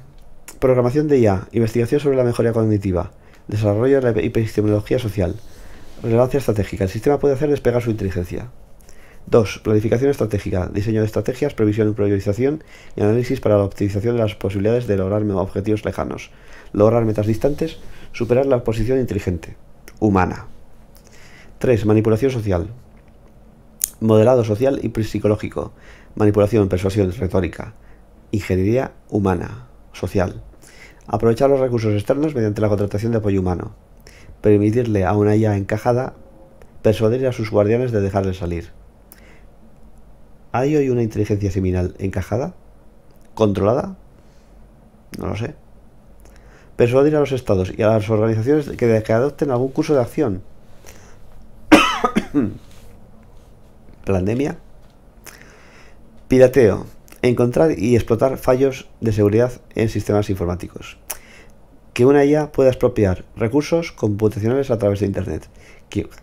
Programación de IA. Investigación sobre la mejoría cognitiva Desarrollo de la epistemología social. Relevancia estratégica. El sistema puede hacer despegar su inteligencia. 2. Planificación estratégica. Diseño de estrategias, previsión y priorización y análisis para la optimización de las posibilidades de lograr objetivos lejanos, lograr metas distantes, superar la posición inteligente, humana. 3. Manipulación social. Modelado social y psicológico. Manipulación, persuasión, retórica. Ingeniería humana, social. Aprovechar los recursos externos mediante la contratación de apoyo humano. Permitirle a una IA encajada persuadir a sus guardianes de dejarle salir. ¿Hay hoy una inteligencia seminal encajada? ¿Controlada? No lo sé. Persuadir a los estados y a las organizaciones que, que adopten algún curso de acción. (coughs) Pandemia. Pirateo encontrar y explotar fallos de seguridad en sistemas informáticos. Que una IA pueda expropiar recursos computacionales a través de Internet.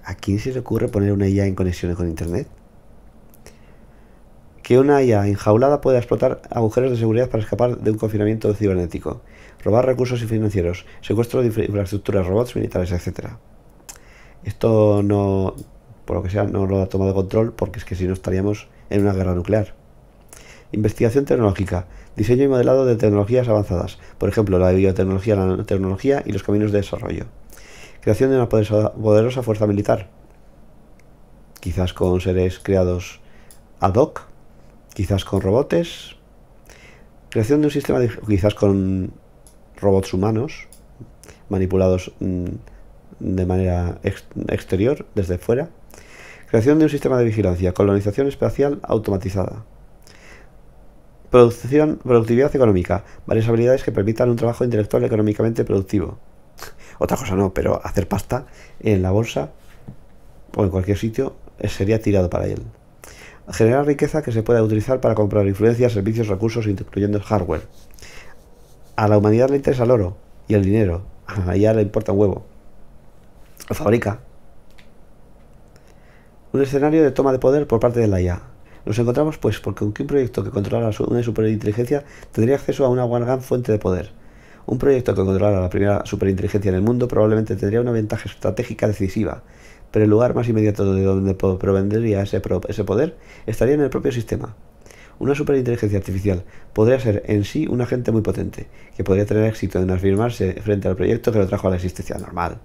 ¿A quién se le ocurre poner una IA en conexiones con Internet? Que una IA enjaulada pueda explotar agujeros de seguridad para escapar de un confinamiento cibernético, robar recursos y financieros, secuestro de infraestructuras, robots militares, etc. Esto no, por lo que sea, no lo ha tomado control porque es que si no estaríamos en una guerra nuclear. Investigación tecnológica, diseño y modelado de tecnologías avanzadas, por ejemplo la biotecnología, la nanotecnología y los caminos de desarrollo. Creación de una poderosa, fuerza militar, quizás con seres creados ad hoc, quizás con robots, creación de un sistema, de quizás con robots humanos, manipulados mm, de manera exterior, desde fuera, creación de un sistema de vigilancia, colonización espacial automatizada. Producción, productividad económica. Varias habilidades que permitan un trabajo intelectual económicamente productivo. (laughs) Otra cosa no, pero hacer pasta en la bolsa o en cualquier sitio eh, sería tirado para él. Generar riqueza que se pueda utilizar para comprar influencias, servicios, recursos, incluyendo hardware. A la humanidad le interesa el oro y el dinero. A la IA le importa un huevo. Lo fabrica. Un escenario de toma de poder por parte de la IA. Nos encontramos pues porque un proyecto que controlara una superinteligencia tendría acceso a una gran fuente de poder. Un proyecto que controlara la primera superinteligencia en el mundo probablemente tendría una ventaja estratégica decisiva, pero el lugar más inmediato de donde provendría ese, ese poder estaría en el propio sistema. Una superinteligencia artificial podría ser en sí un agente muy potente, que podría tener éxito en afirmarse frente al proyecto que lo trajo a la existencia normal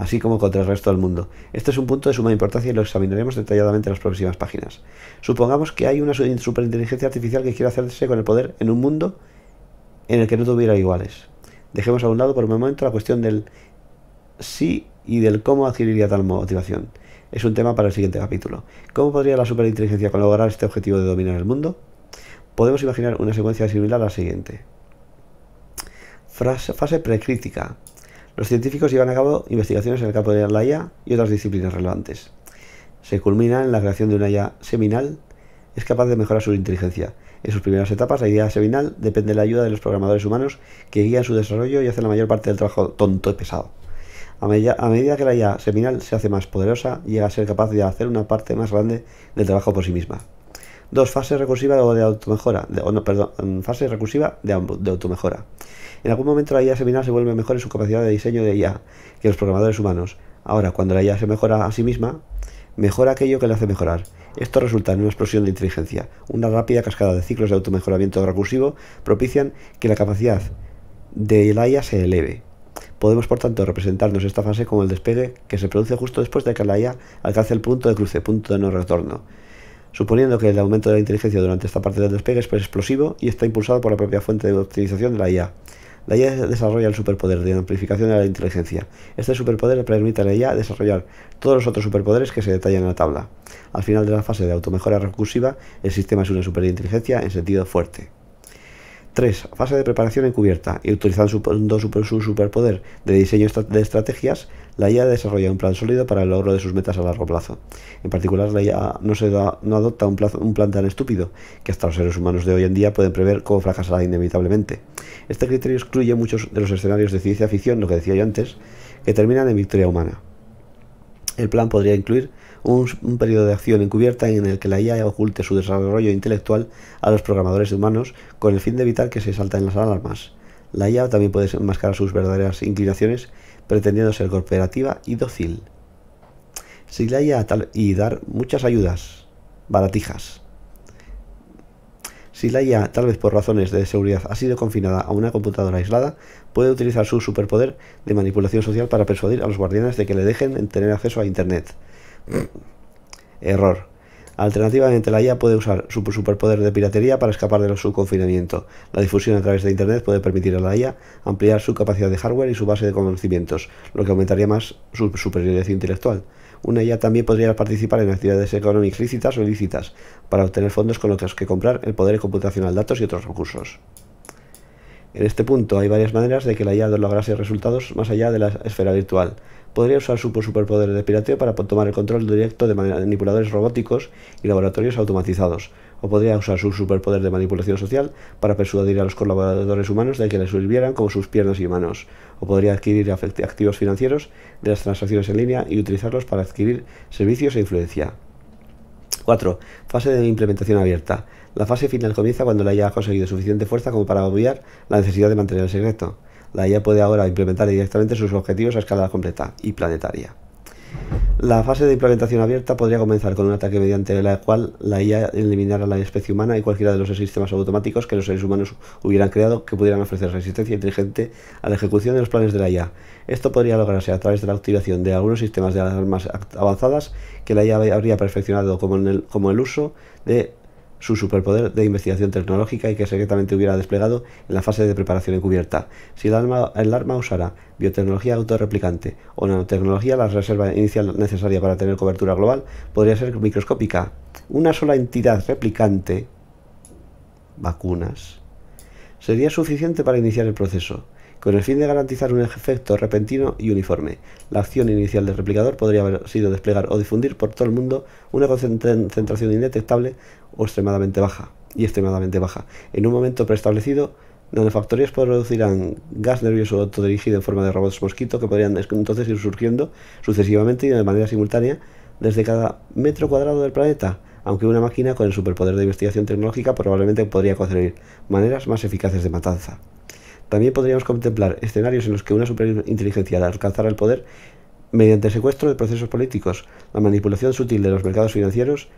así como contra el resto del mundo. Este es un punto de suma importancia y lo examinaremos detalladamente en las próximas páginas. Supongamos que hay una superinteligencia artificial que quiere hacerse con el poder en un mundo en el que no tuviera iguales. Dejemos a un lado por un momento la cuestión del sí y del cómo adquiriría tal motivación. Es un tema para el siguiente capítulo. ¿Cómo podría la superinteligencia lograr este objetivo de dominar el mundo? Podemos imaginar una secuencia similar a la siguiente. fase precrítica. Los científicos llevan a cabo investigaciones en el campo de la IA y otras disciplinas relevantes. Se culmina en la creación de una IA seminal, es capaz de mejorar su inteligencia. En sus primeras etapas, la IA seminal depende de la ayuda de los programadores humanos que guían su desarrollo y hacen la mayor parte del trabajo tonto y pesado. A, medida, que la IA seminal se hace más poderosa, llega a ser capaz de hacer una parte más grande del trabajo por sí misma. Dos, fases recursivas de de, de automejora. En algún momento la IA seminal se vuelve mejor en su capacidad de diseño de IA que los programadores humanos. Ahora, cuando la IA se mejora a sí misma, mejora aquello que le hace mejorar. Esto resulta en una explosión de inteligencia. Una rápida cascada de ciclos de automejoramiento recursivo propician que la capacidad de la IA se eleve. Podemos, por tanto, representarnos esta fase como el despegue que se produce justo después de que la IA alcance el punto de cruce, punto de no retorno. Suponiendo que el aumento de la inteligencia durante esta parte del despegue es explosivo y está impulsado por la propia fuente de optimización de la IA. La IA desarrolla el superpoder de amplificación de la inteligencia. Este superpoder le permite a la IA desarrollar todos los otros superpoderes que se detallan en la tabla. Al final de la fase de automejora recursiva, el sistema es una superinteligencia en sentido fuerte. 3. Fase de preparación encubierta. Y utilizando su, superpoder de diseño de estrategias, la IA desarrolla un plan sólido para el logro de sus metas a largo plazo. En particular, la IA no, adopta un, un plan tan estúpido que hasta los seres humanos de hoy en día pueden prever cómo fracasará inevitablemente. Este criterio excluye muchos de los escenarios de ciencia ficción, lo que decía yo antes, que terminan en victoria humana. El plan podría incluir un, periodo de acción encubierta en el que la IA oculte su desarrollo intelectual a los programadores humanos con el fin de evitar que se salten las alarmas. La IA también puede enmascarar sus verdaderas inclinaciones pretendiendo ser cooperativa y dócil. Si la y dar muchas ayudas, baratijas. Si la IA, tal vez por razones de seguridad, ha sido confinada a una computadora aislada, puede utilizar su superpoder de manipulación social para persuadir a los guardianes de que le dejen tener acceso a Internet. Error. Alternativamente, la IA puede usar su superpoder de piratería para escapar de su confinamiento. La difusión a través de Internet puede permitir a la IA ampliar su capacidad de hardware y su base de conocimientos, lo que aumentaría más su superioridad intelectual. Una IA también podría participar en actividades económicas lícitas o ilícitas para obtener fondos con los que comprar el poder computacional, datos y otros recursos. En este punto hay varias maneras de que la IA lograse resultados más allá de la esfera virtual. Podría usar su superpoder de pirateo para tomar el control directo de manipuladores robóticos y laboratorios automatizados, o podría usar su superpoder de manipulación social para persuadir a los colaboradores humanos de que les sirvieran como sus piernas y manos, o podría adquirir activos financieros de las transacciones en línea y utilizarlos para adquirir servicios e influencia. 4. Fase de implementación abierta. La fase final comienza cuando la IA ha conseguido suficiente fuerza como para obviar la necesidad de mantener el secreto. La IA puede ahora implementar directamente sus objetivos a escala completa y planetaria. La fase de implementación abierta podría comenzar con un ataque mediante el cual la IA eliminara la especie humana y cualquiera de los sistemas automáticos que los seres humanos hubieran creado que pudieran ofrecer resistencia inteligente a la ejecución de los planes de la IA. Esto podría lograrse a través de la activación de algunos sistemas de armas avanzadas que la IA habría perfeccionado como, como el uso de su superpoder de investigación tecnológica y que secretamente hubiera desplegado en la fase de preparación encubierta. Si el arma, usara biotecnología autorreplicante o nanotecnología, la reserva inicial necesaria para tener cobertura global podría ser microscópica. Una sola entidad replicante, vacunas, sería suficiente para iniciar el proceso. Con el fin de garantizar un efecto repentino y uniforme, la acción inicial del replicador podría haber sido desplegar o difundir por todo el mundo una concentración indetectable o extremadamente baja, y extremadamente baja. En un momento preestablecido, donde nanofactorías producirán gas nervioso autodirigido en forma de robots mosquito que podrían entonces ir surgiendo sucesivamente y de manera simultánea desde cada metro cuadrado del planeta, aunque una máquina con el superpoder de investigación tecnológica probablemente podría concebir maneras más eficaces de matanza. También podríamos contemplar escenarios en los que una superinteligencia alcanzara el poder mediante el secuestro de procesos políticos, la manipulación sutil de los mercados financieros,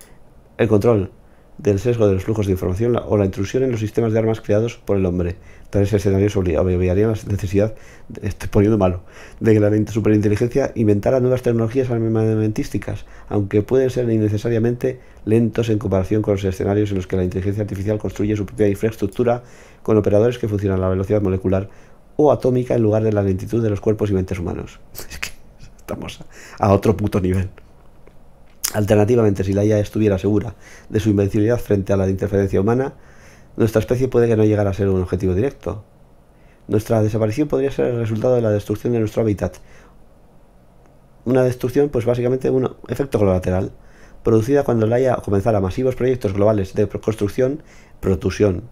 el control del sesgo de los flujos de información o la intrusión en los sistemas de armas creados por el hombre. Tales escenarios obviarían la necesidad, este, poniendo malo, de que la superinteligencia inventara nuevas tecnologías armamentísticas, aunque pueden ser innecesariamente lentos en comparación con los escenarios en los que la inteligencia artificial construye su propia infraestructura con operadores que funcionan a la velocidad molecular o atómica en lugar de la lentitud de los cuerpos y mentes humanos. (laughs) Es que estamos a otro puto nivel. Alternativamente, si la IA estuviera segura de su invencibilidad frente a la interferencia humana, nuestra especie puede que no llegara a ser un objetivo directo. Nuestra desaparición podría ser el resultado de la destrucción de nuestro hábitat. Una destrucción, pues básicamente un efecto colateral, producida cuando la IA comenzara masivos proyectos globales de construcción, protusión,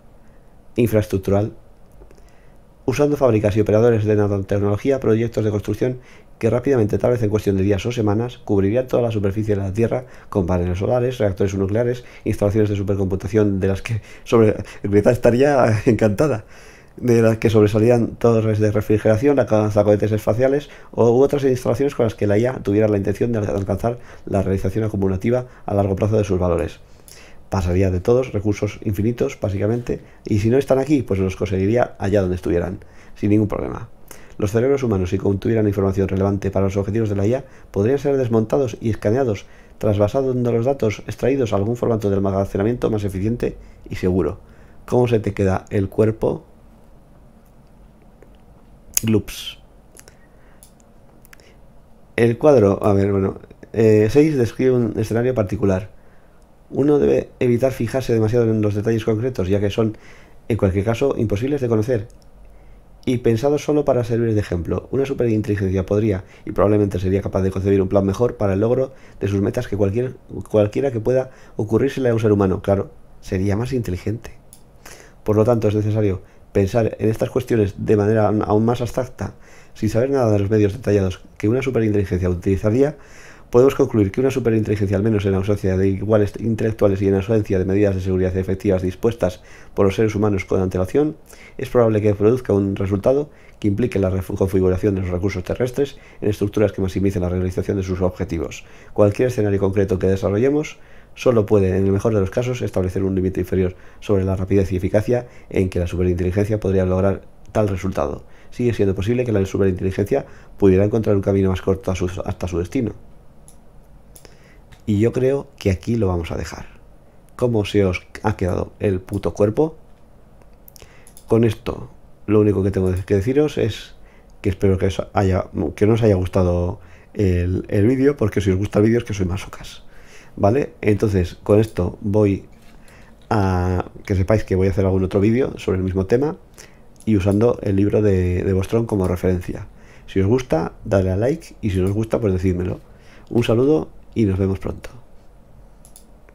infraestructural, usando fábricas y operadores de nanotecnología, proyectos de construcción que rápidamente, tal vez en cuestión de días o semanas, cubrirían toda la superficie de la Tierra con paneles solares, reactores nucleares, instalaciones de supercomputación de las que sobre estaría (laughs) encantada, de las que sobresalían torres de refrigeración, lanzacohetes espaciales o, u otras instalaciones con las que la IA tuviera la intención de alcanzar la realización acumulativa a largo plazo de sus valores pasaría de todos, recursos infinitos básicamente, y si no están aquí, pues los conseguiría allá donde estuvieran, sin ningún problema. Los cerebros humanos, si contuvieran información relevante para los objetivos de la IA, podrían ser desmontados y escaneados, trasvasando los datos extraídos a algún formato de almacenamiento más eficiente y seguro. ¿Cómo se te queda el cuerpo? Loops. El cuadro, a ver, bueno, 6 eh, describe un escenario particular uno debe evitar fijarse demasiado en los detalles concretos, ya que son, en cualquier caso, imposibles de conocer. Y pensado solo para servir de ejemplo, una superinteligencia podría y probablemente sería capaz de concebir un plan mejor para el logro de sus metas que cualquiera que pueda ocurrírsele a un ser humano. Claro, sería más inteligente. Por lo tanto, es necesario pensar en estas cuestiones de manera aún más abstracta, sin saber nada de los medios detallados que una superinteligencia utilizaría podemos concluir que una superinteligencia, al menos en ausencia de iguales intelectuales y en ausencia de medidas de seguridad efectivas dispuestas por los seres humanos con antelación, es probable que produzca un resultado que implique la reconfiguración de los recursos terrestres en estructuras que maximicen la realización de sus objetivos. Cualquier escenario concreto que desarrollemos solo puede, en el mejor de los casos, establecer un límite inferior sobre la rapidez y eficacia en que la superinteligencia podría lograr tal resultado. Sigue siendo posible que la superinteligencia pudiera encontrar un camino más corto hasta su destino. Y yo creo que aquí lo vamos a dejar. ¿Cómo se os ha quedado el puto cuerpo? Con esto, lo único que tengo que deciros es que espero que, os haya, que no os haya gustado el, vídeo, porque si os gusta el vídeo es que soy masocas. ¿Vale? Entonces, con esto voy a que sepáis que voy a hacer algún otro vídeo sobre el mismo tema y usando el libro de, de Bostrón como referencia. Si os gusta, dale a like y si no os gusta, pues decídmelo. Un saludo y nos vemos pronto.